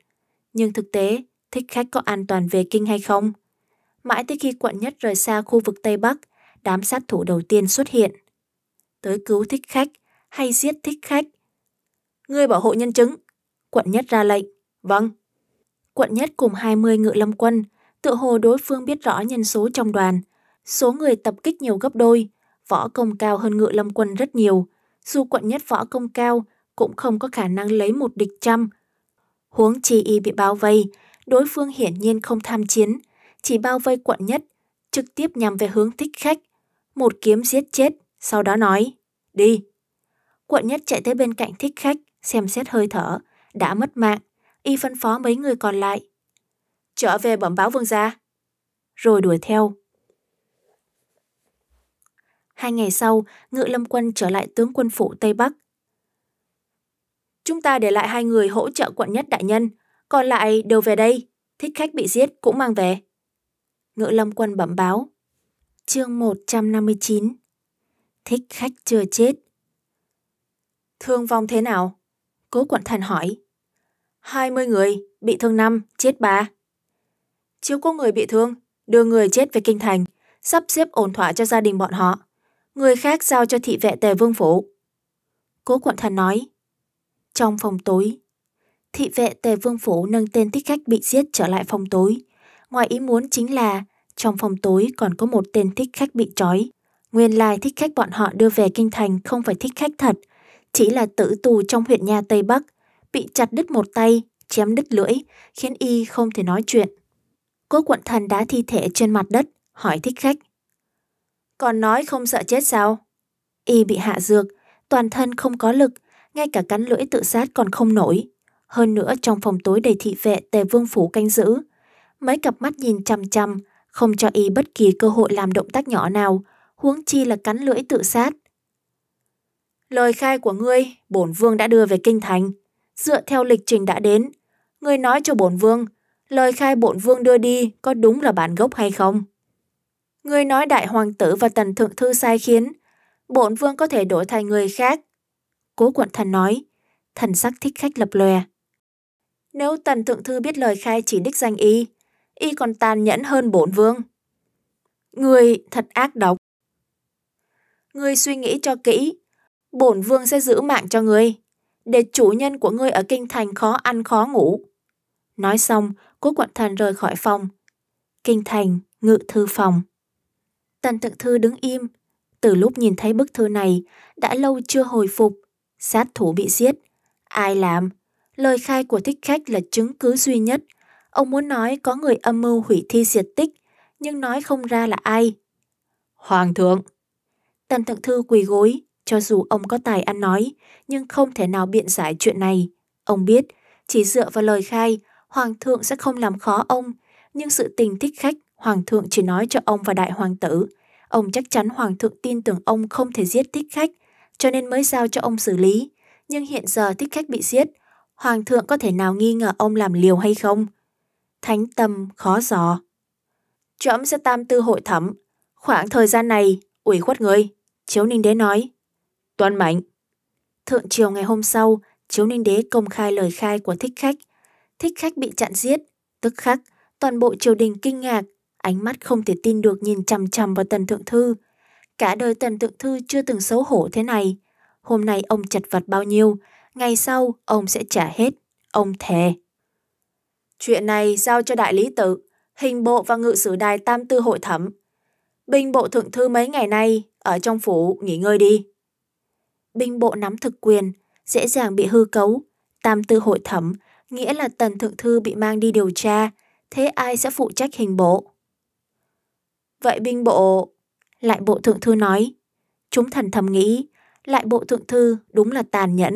Nhưng thực tế, thích khách có an toàn về kinh hay không? Mãi tới khi quận nhất rời xa khu vực Tây Bắc, đám sát thủ đầu tiên xuất hiện. Tới cứu thích khách hay giết thích khách? Người bảo hộ nhân chứng. Quận nhất ra lệnh. Vâng. Quận nhất cùng 20 ngự lâm quân, tựa hồ đối phương biết rõ nhân số trong đoàn. Số người tập kích nhiều gấp đôi, võ công cao hơn ngự lâm quân rất nhiều. Dù quận nhất võ công cao, cũng không có khả năng lấy một địch trăm. Huống chi y bị bao vây, đối phương hiển nhiên không tham chiến, chỉ bao vây quận nhất, trực tiếp nhằm về hướng thích khách, một kiếm giết chết, sau đó nói, đi. Quận nhất chạy tới bên cạnh thích khách, xem xét hơi thở, đã mất mạng, y phân phó mấy người còn lại. Trở về bẩm báo vương gia. Rồi đuổi theo. Hai ngày sau, ngự lâm quân trở lại tướng quân phủ Tây Bắc. Chúng ta để lại hai người hỗ trợ quận nhất đại nhân, còn lại đều về đây, thích khách bị giết cũng mang về. Ngự Lâm Quân bẩm báo. Chương 159 Thích khách chưa chết Thương vong thế nào? Cố quận thần hỏi. 20 người, bị thương năm chết ba Chiếu có người bị thương, đưa người chết về kinh thành, sắp xếp ổn thỏa cho gia đình bọn họ. Người khác giao cho thị vệ tề vương phủ. Cố quận thần nói. Trong phòng tối, thị vệ tề vương phủ nâng tên thích khách bị giết trở lại phòng tối, Ngoài ý muốn chính là trong phòng tối còn có một tên thích khách bị trói. Nguyên lai thích khách bọn họ đưa về kinh thành không phải thích khách thật, chỉ là tử tù trong huyện nhà Tây Bắc, bị chặt đứt một tay, chém đứt lưỡi, khiến y không thể nói chuyện. Cố quận thần đá thi thể trên mặt đất, hỏi thích khách. Còn nói không sợ chết sao? Y bị hạ dược, toàn thân không có lực, ngay cả cắn lưỡi tự sát còn không nổi. Hơn nữa trong phòng tối đầy thị vệ Tề Vương Phủ canh giữ, mấy cặp mắt nhìn chằm chằm, không cho y bất kỳ cơ hội làm động tác nhỏ nào, huống chi là cắn lưỡi tự sát. Lời khai của ngươi, bổn vương đã đưa về kinh thành, dựa theo lịch trình đã đến. Ngươi nói cho bổn vương, lời khai bổn vương đưa đi có đúng là bản gốc hay không? Ngươi nói đại hoàng tử và tần thượng thư sai khiến, bổn vương có thể đổi thành người khác. Cố quận thần nói, thần sắc thích khách lập lòe. Nếu tần thượng thư biết lời khai chỉ đích danh y, y còn tàn nhẫn hơn bổn vương. Người thật ác độc. Người suy nghĩ cho kỹ, bổn vương sẽ giữ mạng cho người để chủ nhân của người ở kinh thành khó ăn khó ngủ. Nói xong, cố quận thần rời khỏi phòng. Kinh thành, ngự thư phòng. Tần thượng thư đứng im, từ lúc nhìn thấy bức thư này, đã lâu chưa hồi phục, sát thủ bị giết. Ai làm? Lời khai của thích khách là chứng cứ duy nhất – Ông muốn nói có người âm mưu hủy thi diệt tích, nhưng nói không ra là ai. Hoàng thượng! Tần Thượng Thư quỳ gối, cho dù ông có tài ăn nói, nhưng không thể nào biện giải chuyện này. Ông biết, chỉ dựa vào lời khai, Hoàng thượng sẽ không làm khó ông, nhưng sự tình thích khách, Hoàng thượng chỉ nói cho ông và đại hoàng tử. Ông chắc chắn Hoàng thượng tin tưởng ông không thể giết thích khách, cho nên mới giao cho ông xử lý. Nhưng hiện giờ thích khách bị giết, Hoàng thượng có thể nào nghi ngờ ông làm liều hay không? thánh tâm khó dò. Trẫm sẽ tam tư hội thẩm, khoảng thời gian này ủy khuất người, chiếu ninh đế nói. Tuân mạnh. Thượng triều ngày hôm sau, chiếu ninh đế công khai lời khai của thích khách. Thích khách bị chặn giết, tức khắc, toàn bộ triều đình kinh ngạc, ánh mắt không thể tin được nhìn chằm chằm vào tần thượng thư. Cả đời tần thượng thư chưa từng xấu hổ thế này. Hôm nay ông chật vật bao nhiêu, ngày sau ông sẽ trả hết, ông thề. Chuyện này giao cho đại lý tự, hình bộ và ngự sử đài tam tư hội thẩm. Binh bộ thượng thư mấy ngày nay ở trong phủ nghỉ ngơi đi. Binh bộ nắm thực quyền, dễ dàng bị hư cấu. Tam tư hội thẩm, nghĩa là tần thượng thư bị mang đi điều tra, thế ai sẽ phụ trách hình bộ? Vậy binh bộ... Lại bộ thượng thư nói. Chúng thần thầm nghĩ, lại bộ thượng thư đúng là tàn nhẫn.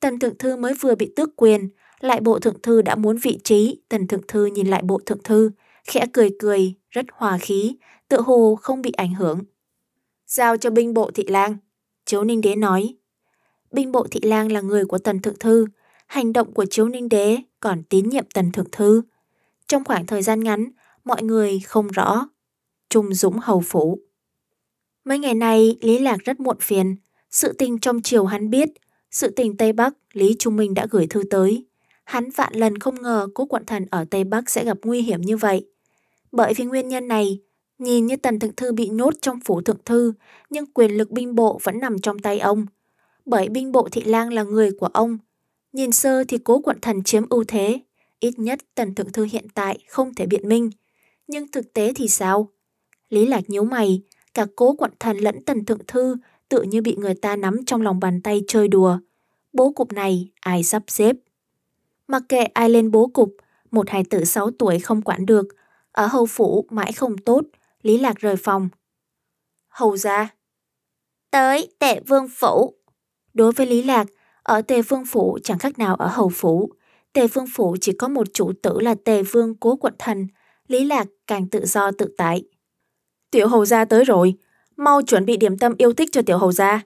Tần thượng thư mới vừa bị tước quyền, lại bộ thượng thư đã muốn vị trí, tần thượng thư nhìn lại bộ thượng thư, khẽ cười cười, rất hòa khí, tự hồ không bị ảnh hưởng. Giao cho binh bộ thị lang, chiếu ninh đế nói. Binh bộ thị lang là người của tần thượng thư, hành động của chiếu ninh đế còn tín nhiệm tần thượng thư. Trong khoảng thời gian ngắn, mọi người không rõ. Trung Dũng hầu phủ. Mấy ngày nay, Lý Lạc rất muộn phiền. Sự tình trong triều hắn biết, sự tình Tây Bắc, Lý Trung Minh đã gửi thư tới. Hắn vạn lần không ngờ cố quận thần ở Tây Bắc sẽ gặp nguy hiểm như vậy. Bởi vì nguyên nhân này, nhìn như Tần Thượng Thư bị nhốt trong phủ Thượng Thư, nhưng quyền lực binh bộ vẫn nằm trong tay ông. Bởi binh bộ thị lang là người của ông. Nhìn sơ thì cố quận thần chiếm ưu thế, ít nhất Tần Thượng Thư hiện tại không thể biện minh. Nhưng thực tế thì sao? Lý Lạc nhíu mày, cả cố quận thần lẫn Tần Thượng Thư tự như bị người ta nắm trong lòng bàn tay chơi đùa. Bố cục này ai sắp xếp? Mặc kệ ai lên bố cục, một hài tử 6 tuổi không quản được, ở hầu phủ mãi không tốt, Lý Lạc rời phòng. Hầu ra. Tới tệ vương phủ. Đối với Lý Lạc, ở tề vương phủ chẳng khác nào ở hầu phủ. Tề vương phủ chỉ có một chủ tử là tề vương cố quận thần, Lý Lạc càng tự do tự tại. Tiểu hầu gia tới rồi, mau chuẩn bị điểm tâm yêu thích cho tiểu hầu gia.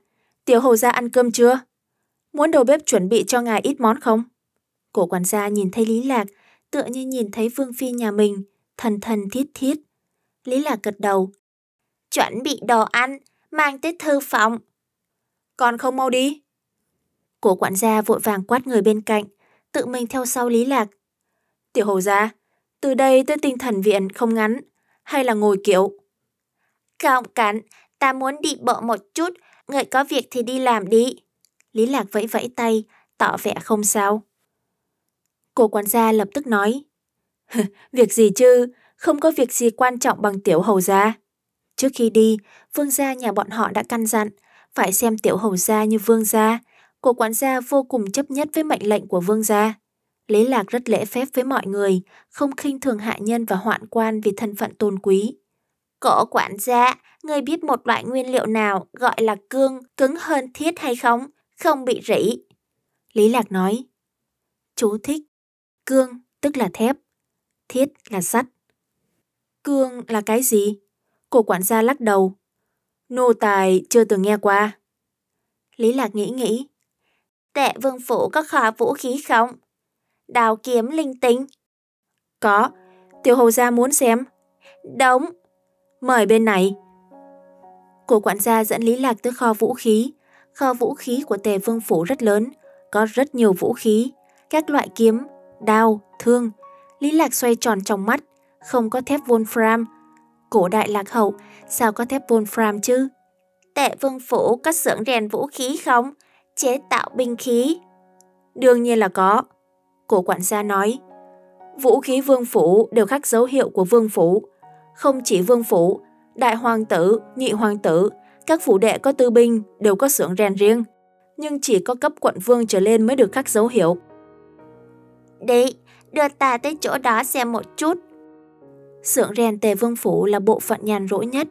Tiểu hầu gia ăn cơm chưa? Muốn đầu bếp chuẩn bị cho ngài ít món không? Cổ quản gia nhìn thấy Lý Lạc, tựa như nhìn thấy vương phi nhà mình, thần thần thiết thiết. Lý Lạc gật đầu. Chuẩn bị đồ ăn, mang tới thư phòng. Còn không mau đi. Cổ quản gia vội vàng quát người bên cạnh, tự mình theo sau Lý Lạc. Tiểu hầu gia, từ đây tới tinh thần viện không ngắn, hay là ngồi kiểu? Không cắn, ta muốn đi bộ một chút, người có việc thì đi làm đi. Lý Lạc vẫy vẫy tay, tỏ vẻ không sao. Cô quản gia lập tức nói. [LAUGHS] việc gì chứ, không có việc gì quan trọng bằng tiểu hầu gia. Trước khi đi, vương gia nhà bọn họ đã căn dặn, phải xem tiểu hầu gia như vương gia. Cô quản gia vô cùng chấp nhất với mệnh lệnh của vương gia. Lý Lạc rất lễ phép với mọi người, không khinh thường hạ nhân và hoạn quan vì thân phận tôn quý. Cổ quản gia, ngươi biết một loại nguyên liệu nào gọi là cương cứng hơn thiết hay không? Không bị rỉ. Lý Lạc nói. Chú thích Cương tức là thép, thiết là sắt. Cương là cái gì? cổ quản gia lắc đầu. Nô tài chưa từng nghe qua. Lý Lạc nghĩ nghĩ. Tệ vương phủ có kho vũ khí không? Đào kiếm linh tinh. Có, tiểu hầu gia muốn xem. Đóng. Mời bên này. cổ quản gia dẫn Lý Lạc tới kho vũ khí. Kho vũ khí của tề vương phủ rất lớn, có rất nhiều vũ khí, các loại kiếm, đau, thương. Lý Lạc xoay tròn trong mắt, không có thép Wolfram. Cổ đại lạc hậu, sao có thép Wolfram chứ? Tệ vương phủ có xưởng rèn vũ khí không? Chế tạo binh khí? Đương nhiên là có. Cổ quản gia nói, vũ khí vương phủ đều khắc dấu hiệu của vương phủ. Không chỉ vương phủ, đại hoàng tử, nhị hoàng tử, các phủ đệ có tư binh đều có xưởng rèn riêng. Nhưng chỉ có cấp quận vương trở lên mới được khắc dấu hiệu đi, đưa ta tới chỗ đó xem một chút. Sưởng rèn Tề Vương Phủ là bộ phận nhàn rỗi nhất.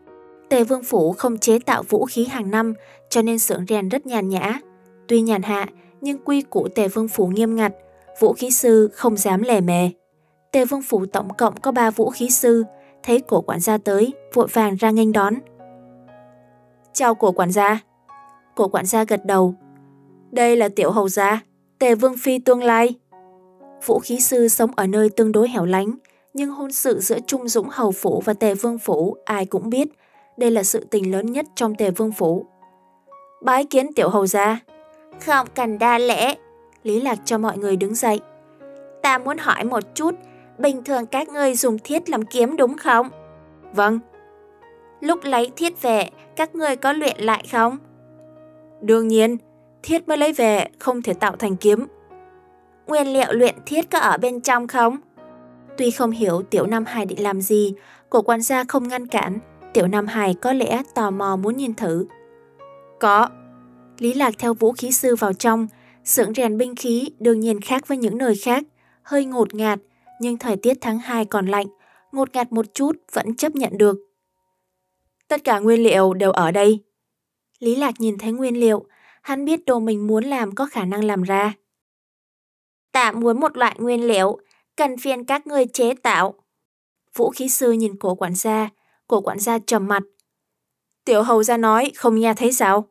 Tề Vương Phủ không chế tạo vũ khí hàng năm, cho nên sưởng rèn rất nhàn nhã. Tuy nhàn hạ, nhưng quy củ Tề Vương Phủ nghiêm ngặt, vũ khí sư không dám lề mề. Tề Vương Phủ tổng cộng có 3 vũ khí sư, thấy cổ quản gia tới, vội vàng ra nghênh đón. Chào cổ quản gia. Cổ quản gia gật đầu. Đây là tiểu hầu gia, Tề Vương Phi tương lai. Vũ khí sư sống ở nơi tương đối hẻo lánh, nhưng hôn sự giữa Trung Dũng Hầu Phủ và Tề Vương Phủ ai cũng biết. Đây là sự tình lớn nhất trong Tề Vương Phủ. Bái kiến tiểu hầu gia. Không cần đa lễ. Lý Lạc cho mọi người đứng dậy. Ta muốn hỏi một chút, bình thường các ngươi dùng thiết làm kiếm đúng không? Vâng. Lúc lấy thiết về, các ngươi có luyện lại không? Đương nhiên, thiết mới lấy về không thể tạo thành kiếm nguyên liệu luyện thiết có ở bên trong không? Tuy không hiểu Tiểu Nam Hải định làm gì, cổ quan gia không ngăn cản, Tiểu Nam Hải có lẽ tò mò muốn nhìn thử. Có. Lý Lạc theo vũ khí sư vào trong, sưởng rèn binh khí đương nhiên khác với những nơi khác, hơi ngột ngạt, nhưng thời tiết tháng 2 còn lạnh, ngột ngạt một chút vẫn chấp nhận được. Tất cả nguyên liệu đều ở đây. Lý Lạc nhìn thấy nguyên liệu, hắn biết đồ mình muốn làm có khả năng làm ra. Ta muốn một loại nguyên liệu, cần phiền các người chế tạo. Vũ khí sư nhìn cổ quản gia, cổ quản gia trầm mặt. Tiểu hầu gia nói không nghe thấy sao?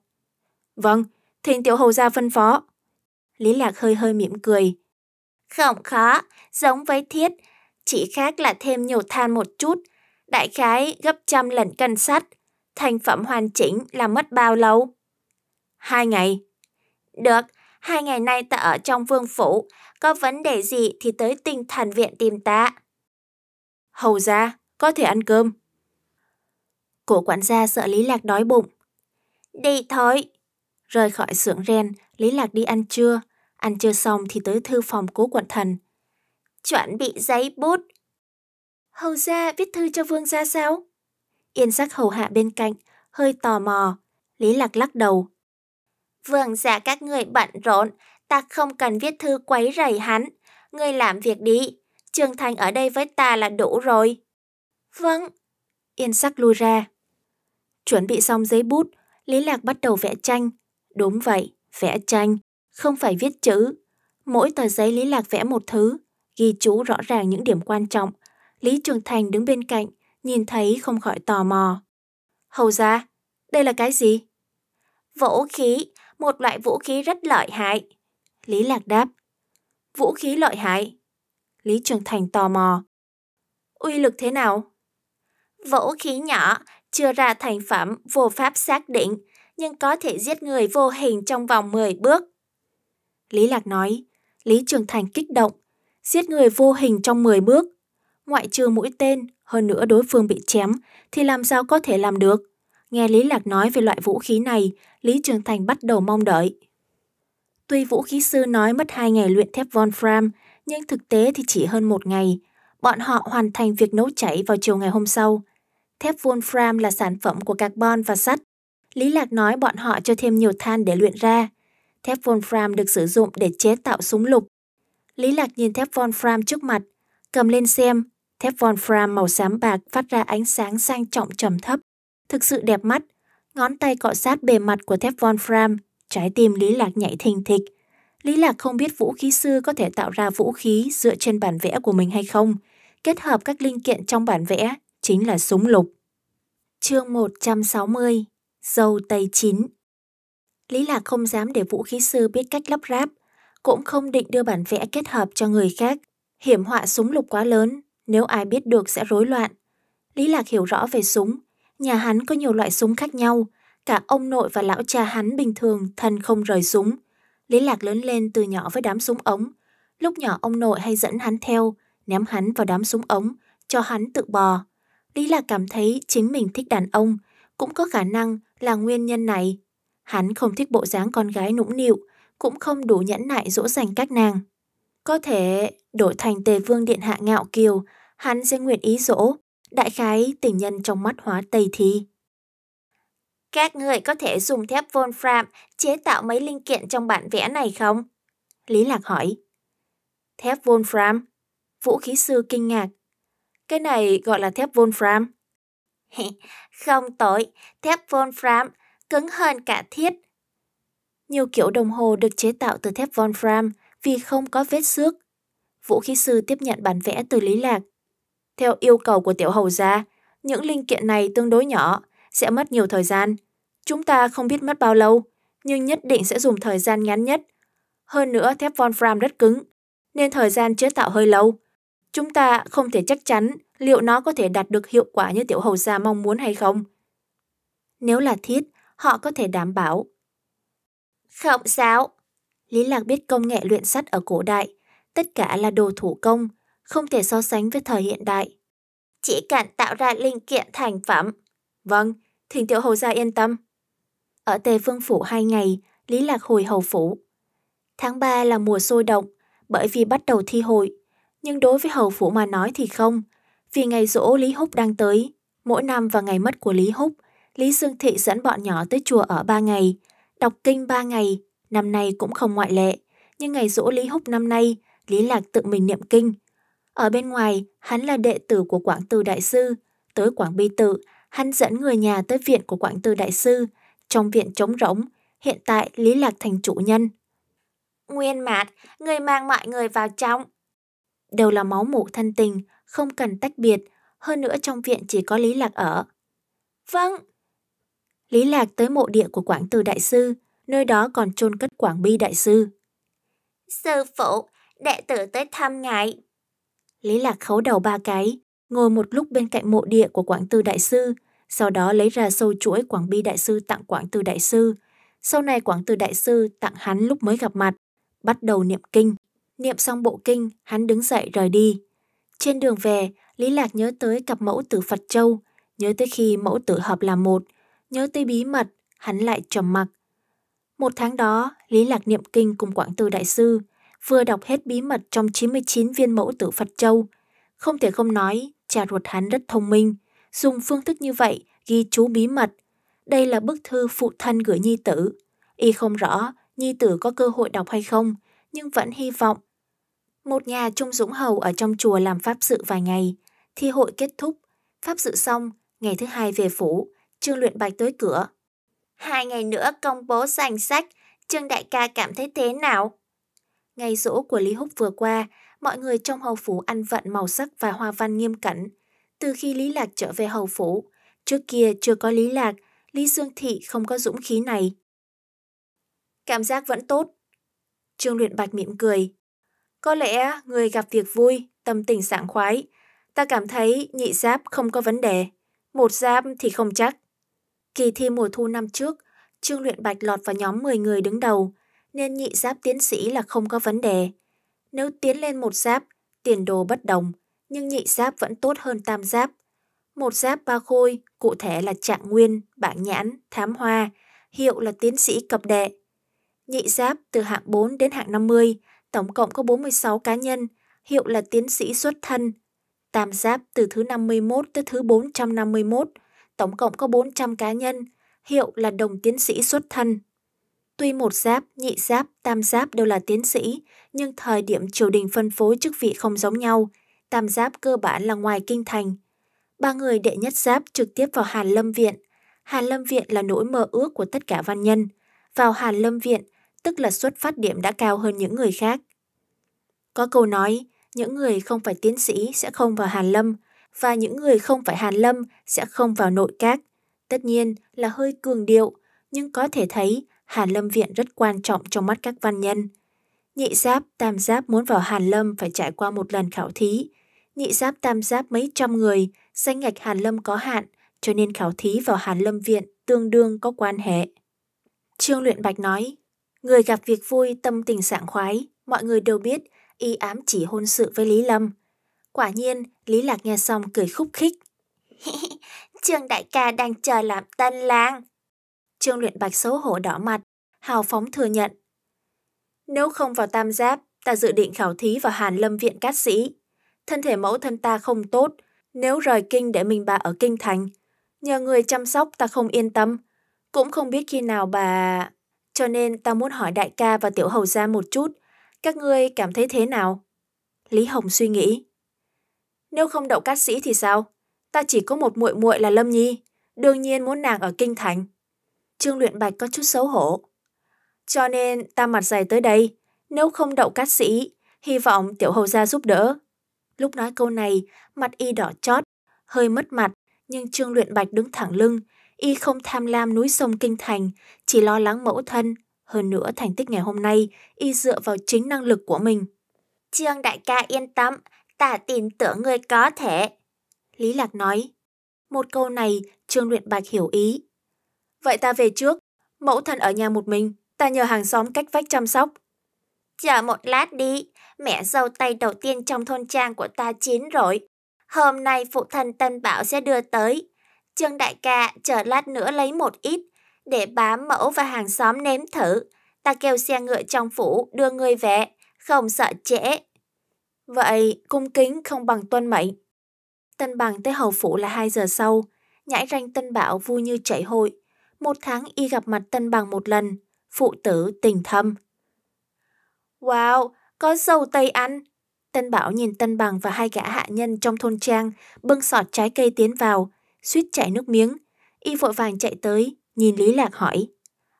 Vâng, thỉnh tiểu hầu gia phân phó. Lý Lạc hơi hơi mỉm cười. Không khó, giống với thiết, chỉ khác là thêm nhiều than một chút, đại khái gấp trăm lần cân sắt. Thành phẩm hoàn chỉnh là mất bao lâu? Hai ngày. Được, hai ngày nay ta ở trong vương phủ, có vấn đề gì thì tới tinh thần viện tìm ta. Hầu ra, có thể ăn cơm. Cổ quản gia sợ Lý Lạc đói bụng. Đi thôi. Rời khỏi xưởng ren, Lý Lạc đi ăn trưa. Ăn trưa xong thì tới thư phòng cố quận thần. Chuẩn bị giấy bút. Hầu ra viết thư cho vương gia sao? Yên sắc hầu hạ bên cạnh, hơi tò mò. Lý Lạc lắc đầu. Vương gia các người bận rộn, ta không cần viết thư quấy rầy hắn. Ngươi làm việc đi, Trương Thành ở đây với ta là đủ rồi. Vâng. Yên sắc lui ra. Chuẩn bị xong giấy bút, Lý Lạc bắt đầu vẽ tranh. Đúng vậy, vẽ tranh, không phải viết chữ. Mỗi tờ giấy Lý Lạc vẽ một thứ, ghi chú rõ ràng những điểm quan trọng. Lý Trường Thành đứng bên cạnh, nhìn thấy không khỏi tò mò. Hầu ra, đây là cái gì? Vũ khí, một loại vũ khí rất lợi hại. Lý Lạc đáp. Vũ khí lợi hại. Lý Trường Thành tò mò. Uy lực thế nào? Vũ khí nhỏ, chưa ra thành phẩm, vô pháp xác định, nhưng có thể giết người vô hình trong vòng 10 bước. Lý Lạc nói, Lý Trường Thành kích động, giết người vô hình trong 10 bước. Ngoại trừ mũi tên, hơn nữa đối phương bị chém, thì làm sao có thể làm được? Nghe Lý Lạc nói về loại vũ khí này, Lý Trường Thành bắt đầu mong đợi. Tuy vũ khí sư nói mất 2 ngày luyện thép Wolfram, nhưng thực tế thì chỉ hơn một ngày. Bọn họ hoàn thành việc nấu chảy vào chiều ngày hôm sau. Thép Wolfram là sản phẩm của carbon và sắt. Lý Lạc nói bọn họ cho thêm nhiều than để luyện ra. Thép Wolfram được sử dụng để chế tạo súng lục. Lý Lạc nhìn thép Wolfram trước mặt, cầm lên xem. Thép Wolfram màu xám bạc phát ra ánh sáng sang trọng trầm thấp. Thực sự đẹp mắt, ngón tay cọ sát bề mặt của thép Wolfram Trái tim Lý Lạc nhảy thình thịch. Lý Lạc không biết vũ khí sư có thể tạo ra vũ khí dựa trên bản vẽ của mình hay không. Kết hợp các linh kiện trong bản vẽ chính là súng lục. Chương 160 Dâu Tây Chín Lý Lạc không dám để vũ khí sư biết cách lắp ráp, cũng không định đưa bản vẽ kết hợp cho người khác. Hiểm họa súng lục quá lớn, nếu ai biết được sẽ rối loạn. Lý Lạc hiểu rõ về súng, nhà hắn có nhiều loại súng khác nhau, Cả ông nội và lão cha hắn bình thường thân không rời súng. Lý Lạc lớn lên từ nhỏ với đám súng ống. Lúc nhỏ ông nội hay dẫn hắn theo, ném hắn vào đám súng ống, cho hắn tự bò. Lý Lạc cảm thấy chính mình thích đàn ông, cũng có khả năng là nguyên nhân này. Hắn không thích bộ dáng con gái nũng nịu, cũng không đủ nhẫn nại dỗ dành các nàng. Có thể đổi thành tề vương điện hạ ngạo kiều, hắn sẽ nguyện ý dỗ, đại khái tình nhân trong mắt hóa tây thi. Các người có thể dùng thép Wolfram chế tạo mấy linh kiện trong bản vẽ này không? Lý Lạc hỏi. Thép Wolfram? Vũ khí sư kinh ngạc. Cái này gọi là thép Wolfram. [LAUGHS] không tội, thép Wolfram cứng hơn cả thiết. Nhiều kiểu đồng hồ được chế tạo từ thép Wolfram vì không có vết xước. Vũ khí sư tiếp nhận bản vẽ từ Lý Lạc. Theo yêu cầu của tiểu hầu gia, những linh kiện này tương đối nhỏ, sẽ mất nhiều thời gian. Chúng ta không biết mất bao lâu, nhưng nhất định sẽ dùng thời gian ngắn nhất. Hơn nữa thép Wolfram rất cứng, nên thời gian chế tạo hơi lâu. Chúng ta không thể chắc chắn liệu nó có thể đạt được hiệu quả như tiểu hầu gia mong muốn hay không. Nếu là thiết, họ có thể đảm bảo. Không sao. Lý Lạc biết công nghệ luyện sắt ở cổ đại, tất cả là đồ thủ công, không thể so sánh với thời hiện đại. Chỉ cần tạo ra linh kiện thành phẩm. Vâng, thỉnh tiểu hầu gia yên tâm. Ở Tề vương Phủ hai ngày, Lý Lạc hồi hầu phủ. Tháng 3 là mùa sôi động, bởi vì bắt đầu thi hội. Nhưng đối với hầu phủ mà nói thì không, vì ngày rỗ Lý Húc đang tới. Mỗi năm vào ngày mất của Lý Húc, Lý Dương Thị dẫn bọn nhỏ tới chùa ở ba ngày, đọc kinh ba ngày, năm nay cũng không ngoại lệ. Nhưng ngày rỗ Lý Húc năm nay, Lý Lạc tự mình niệm kinh. Ở bên ngoài, hắn là đệ tử của Quảng Từ Đại Sư, tới Quảng Bi Tự hắn dẫn người nhà tới viện của Quảng Từ Đại Sư. Trong viện trống rỗng, hiện tại Lý Lạc thành chủ nhân. Nguyên Mạt, người mang mọi người vào trong. Đều là máu mủ thân tình, không cần tách biệt, hơn nữa trong viện chỉ có Lý Lạc ở. Vâng. Lý Lạc tới mộ địa của Quảng Từ Đại Sư, nơi đó còn chôn cất Quảng Bi Đại Sư. Sư phụ, đệ tử tới thăm ngài. Lý Lạc khấu đầu ba cái, ngồi một lúc bên cạnh mộ địa của Quảng Tư Đại Sư, sau đó lấy ra sâu chuỗi Quảng Bi Đại Sư tặng Quảng Tư Đại Sư. Sau này Quảng Tư Đại Sư tặng hắn lúc mới gặp mặt, bắt đầu niệm kinh. Niệm xong bộ kinh, hắn đứng dậy rời đi. Trên đường về, Lý Lạc nhớ tới cặp mẫu tử Phật Châu, nhớ tới khi mẫu tử hợp là một, nhớ tới bí mật, hắn lại trầm mặc. Một tháng đó, Lý Lạc niệm kinh cùng Quảng Tư Đại Sư, vừa đọc hết bí mật trong 99 viên mẫu tử Phật Châu – không thể không nói, cha ruột hắn rất thông minh, dùng phương thức như vậy ghi chú bí mật. Đây là bức thư phụ thân gửi nhi tử. Y không rõ nhi tử có cơ hội đọc hay không, nhưng vẫn hy vọng. Một nhà trung dũng hầu ở trong chùa làm pháp sự vài ngày, thi hội kết thúc. Pháp sự xong, ngày thứ hai về phủ, Trương Luyện Bạch tới cửa. Hai ngày nữa công bố danh sách, Trương Đại ca cảm thấy thế nào? Ngày rỗ của Lý Húc vừa qua, mọi người trong hầu phủ ăn vận màu sắc và hoa văn nghiêm cẩn. Từ khi Lý Lạc trở về hầu phủ, trước kia chưa có Lý Lạc, Lý Dương Thị không có dũng khí này. Cảm giác vẫn tốt. Trương Luyện Bạch mỉm cười. Có lẽ người gặp việc vui, tâm tình sảng khoái. Ta cảm thấy nhị giáp không có vấn đề, một giáp thì không chắc. Kỳ thi mùa thu năm trước, Trương Luyện Bạch lọt vào nhóm 10 người đứng đầu, nên nhị giáp tiến sĩ là không có vấn đề. Nếu tiến lên một giáp, tiền đồ bất đồng, nhưng nhị giáp vẫn tốt hơn tam giáp. Một giáp ba khôi, cụ thể là trạng nguyên, bảng nhãn, thám hoa, hiệu là tiến sĩ cập đệ. Nhị giáp từ hạng 4 đến hạng 50, tổng cộng có 46 cá nhân, hiệu là tiến sĩ xuất thân. Tam giáp từ thứ 51 tới thứ 451, tổng cộng có 400 cá nhân, hiệu là đồng tiến sĩ xuất thân. Tuy một giáp, nhị giáp, tam giáp đều là tiến sĩ, nhưng thời điểm triều đình phân phối chức vị không giống nhau, tam giáp cơ bản là ngoài kinh thành. Ba người đệ nhất giáp trực tiếp vào Hàn Lâm Viện. Hàn Lâm Viện là nỗi mơ ước của tất cả văn nhân. Vào Hàn Lâm Viện, tức là xuất phát điểm đã cao hơn những người khác. Có câu nói, những người không phải tiến sĩ sẽ không vào Hàn Lâm, và những người không phải Hàn Lâm sẽ không vào nội các. Tất nhiên là hơi cường điệu, nhưng có thể thấy Hàn Lâm Viện rất quan trọng trong mắt các văn nhân. Nhị giáp, tam giáp muốn vào Hàn Lâm phải trải qua một lần khảo thí. Nhị giáp, tam giáp mấy trăm người, danh ngạch Hàn Lâm có hạn, cho nên khảo thí vào Hàn Lâm Viện tương đương có quan hệ. Trương Luyện Bạch nói, người gặp việc vui tâm tình sảng khoái, mọi người đều biết y ám chỉ hôn sự với Lý Lâm. Quả nhiên, Lý Lạc nghe xong cười khúc khích. [LAUGHS] Trương đại ca đang chờ làm tân lang. Trương Luyện Bạch xấu hổ đỏ mặt, hào phóng thừa nhận. Nếu không vào tam giáp, ta dự định khảo thí vào Hàn Lâm Viện Cát Sĩ. Thân thể mẫu thân ta không tốt, nếu rời kinh để mình bà ở kinh thành. Nhờ người chăm sóc ta không yên tâm, cũng không biết khi nào bà... Cho nên ta muốn hỏi đại ca và tiểu hầu gia một chút, các ngươi cảm thấy thế nào? Lý Hồng suy nghĩ. Nếu không đậu cát sĩ thì sao? Ta chỉ có một muội muội là Lâm Nhi, đương nhiên muốn nàng ở kinh thành. Trương Luyện Bạch có chút xấu hổ. Cho nên ta mặt dày tới đây, nếu không đậu cát sĩ, hy vọng tiểu hầu gia giúp đỡ. Lúc nói câu này, mặt y đỏ chót, hơi mất mặt, nhưng Trương Luyện Bạch đứng thẳng lưng, y không tham lam núi sông kinh thành, chỉ lo lắng mẫu thân. Hơn nữa thành tích ngày hôm nay, y dựa vào chính năng lực của mình. Trương đại ca yên tâm, ta tin tưởng người có thể. Lý Lạc nói. Một câu này, Trương Luyện Bạch hiểu ý, Vậy ta về trước. Mẫu thân ở nhà một mình, ta nhờ hàng xóm cách vách chăm sóc. Chờ một lát đi, mẹ dâu tay đầu tiên trong thôn trang của ta chín rồi. Hôm nay phụ thân Tân Bảo sẽ đưa tới. Trương đại ca chờ lát nữa lấy một ít, để bám mẫu và hàng xóm nếm thử. Ta kêu xe ngựa trong phủ đưa người về, không sợ trễ. Vậy cung kính không bằng tuân mệnh. Tân bằng tới hầu phủ là 2 giờ sau, nhãi ranh Tân Bảo vui như chảy hội, một tháng y gặp mặt tân bằng một lần, phụ tử tình thâm. Wow, có dầu Tây ăn! Tân Bảo nhìn Tân Bằng và hai gã hạ nhân trong thôn trang, bưng sọt trái cây tiến vào, suýt chảy nước miếng. Y vội vàng chạy tới, nhìn Lý Lạc hỏi.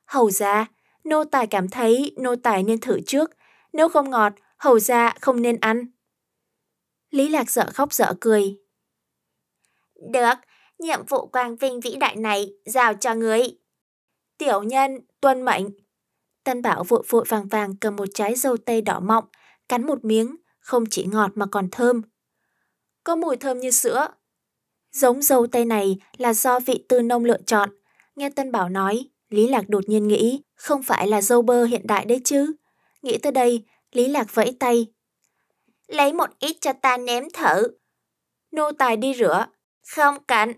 Hầu ra, nô tài cảm thấy nô tài nên thử trước, nếu không ngọt, hầu ra không nên ăn. Lý Lạc sợ khóc sợ cười. Được, nhiệm vụ quang vinh vĩ đại này giao cho người. Tiểu nhân, tuân mệnh. Tân Bảo vội vội vàng vàng cầm một trái dâu tây đỏ mọng, cắn một miếng, không chỉ ngọt mà còn thơm. Có mùi thơm như sữa. Giống dâu tây này là do vị tư nông lựa chọn. Nghe Tân Bảo nói, Lý Lạc đột nhiên nghĩ, không phải là dâu bơ hiện đại đấy chứ. Nghĩ tới đây, Lý Lạc vẫy tay. Lấy một ít cho ta ném thử. Nô tài đi rửa. Không cạnh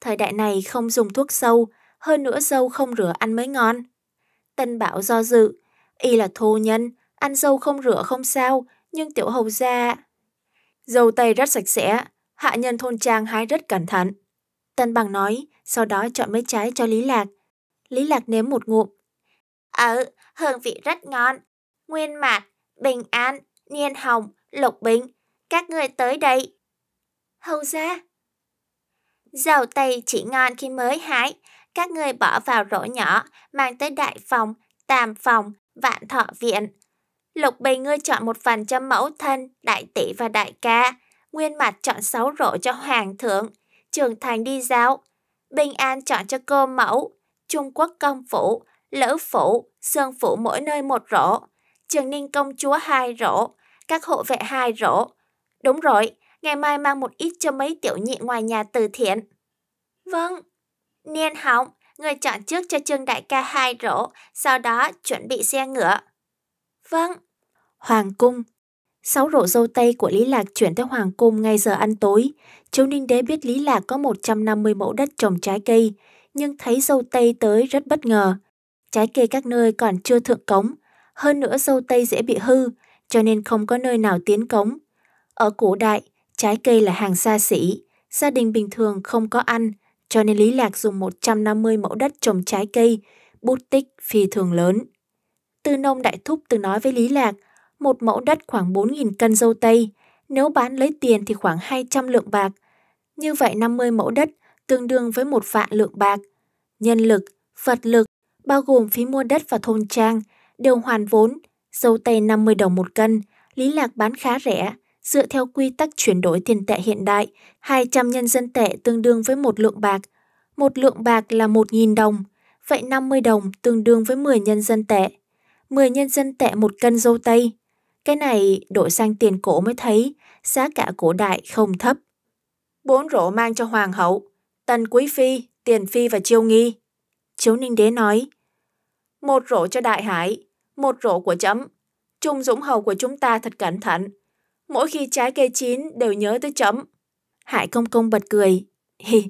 Thời đại này không dùng thuốc sâu, hơn nữa dâu không rửa ăn mới ngon. Tân Bảo do dự, y là thô nhân, ăn dâu không rửa không sao, nhưng tiểu hầu gia, Dâu tây rất sạch sẽ, hạ nhân thôn trang hái rất cẩn thận. Tân Bằng nói, sau đó chọn mấy trái cho Lý Lạc. Lý Lạc nếm một ngụm. Ờ, hương vị rất ngon. Nguyên mạc, bình an, niên hồng, lục bình. Các người tới đây. Hầu gia. Dầu tây chỉ ngon khi mới hái, các người bỏ vào rổ nhỏ, mang tới đại phòng, tam phòng, vạn thọ viện. Lục Bình ngươi chọn một phần cho mẫu thân, đại tỷ và đại ca. Nguyên Mặt chọn sáu rổ cho hoàng thượng. Trường Thành đi giáo. Bình An chọn cho cô mẫu. Trung Quốc công phủ, lữ phủ, sơn phủ mỗi nơi một rổ. Trường Ninh công chúa hai rổ. Các hộ vệ hai rổ. Đúng rồi, ngày mai mang một ít cho mấy tiểu nhị ngoài nhà từ thiện. Vâng. Niên hỏng, người chọn trước cho Trương Đại ca hai rổ, sau đó chuẩn bị xe ngựa. Vâng. Hoàng cung. Sáu rổ dâu tây của Lý Lạc chuyển tới Hoàng cung ngay giờ ăn tối. Chú Ninh Đế biết Lý Lạc có 150 mẫu đất trồng trái cây, nhưng thấy dâu tây tới rất bất ngờ. Trái cây các nơi còn chưa thượng cống, hơn nữa dâu tây dễ bị hư, cho nên không có nơi nào tiến cống. Ở cổ đại, Trái cây là hàng xa xỉ, gia đình bình thường không có ăn, cho nên Lý Lạc dùng 150 mẫu đất trồng trái cây, bút tích phi thường lớn. Tư nông đại thúc từng nói với Lý Lạc, một mẫu đất khoảng 4.000 cân dâu tây, nếu bán lấy tiền thì khoảng 200 lượng bạc. Như vậy 50 mẫu đất tương đương với một vạn lượng bạc. Nhân lực, vật lực, bao gồm phí mua đất và thôn trang, đều hoàn vốn, dâu tây 50 đồng một cân, Lý Lạc bán khá rẻ, Dựa theo quy tắc chuyển đổi tiền tệ hiện đại, 200 nhân dân tệ tương đương với một lượng bạc. Một lượng bạc là 1.000 đồng, vậy 50 đồng tương đương với 10 nhân dân tệ. 10 nhân dân tệ một cân dâu tây. Cái này đổi sang tiền cổ mới thấy, giá cả cổ đại không thấp. Bốn rổ mang cho hoàng hậu, tần quý phi, tiền phi và chiêu nghi. Chiếu Ninh Đế nói, một rổ cho đại hải, một rổ của chấm. Trung Dũng Hầu của chúng ta thật cẩn thận, mỗi khi trái cây chín đều nhớ tới chấm. Hải công công bật cười. Hi,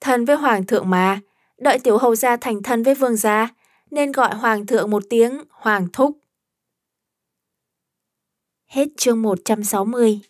thân với hoàng thượng mà, đợi tiểu hầu gia thành thân với vương gia, nên gọi hoàng thượng một tiếng hoàng thúc. Hết chương 160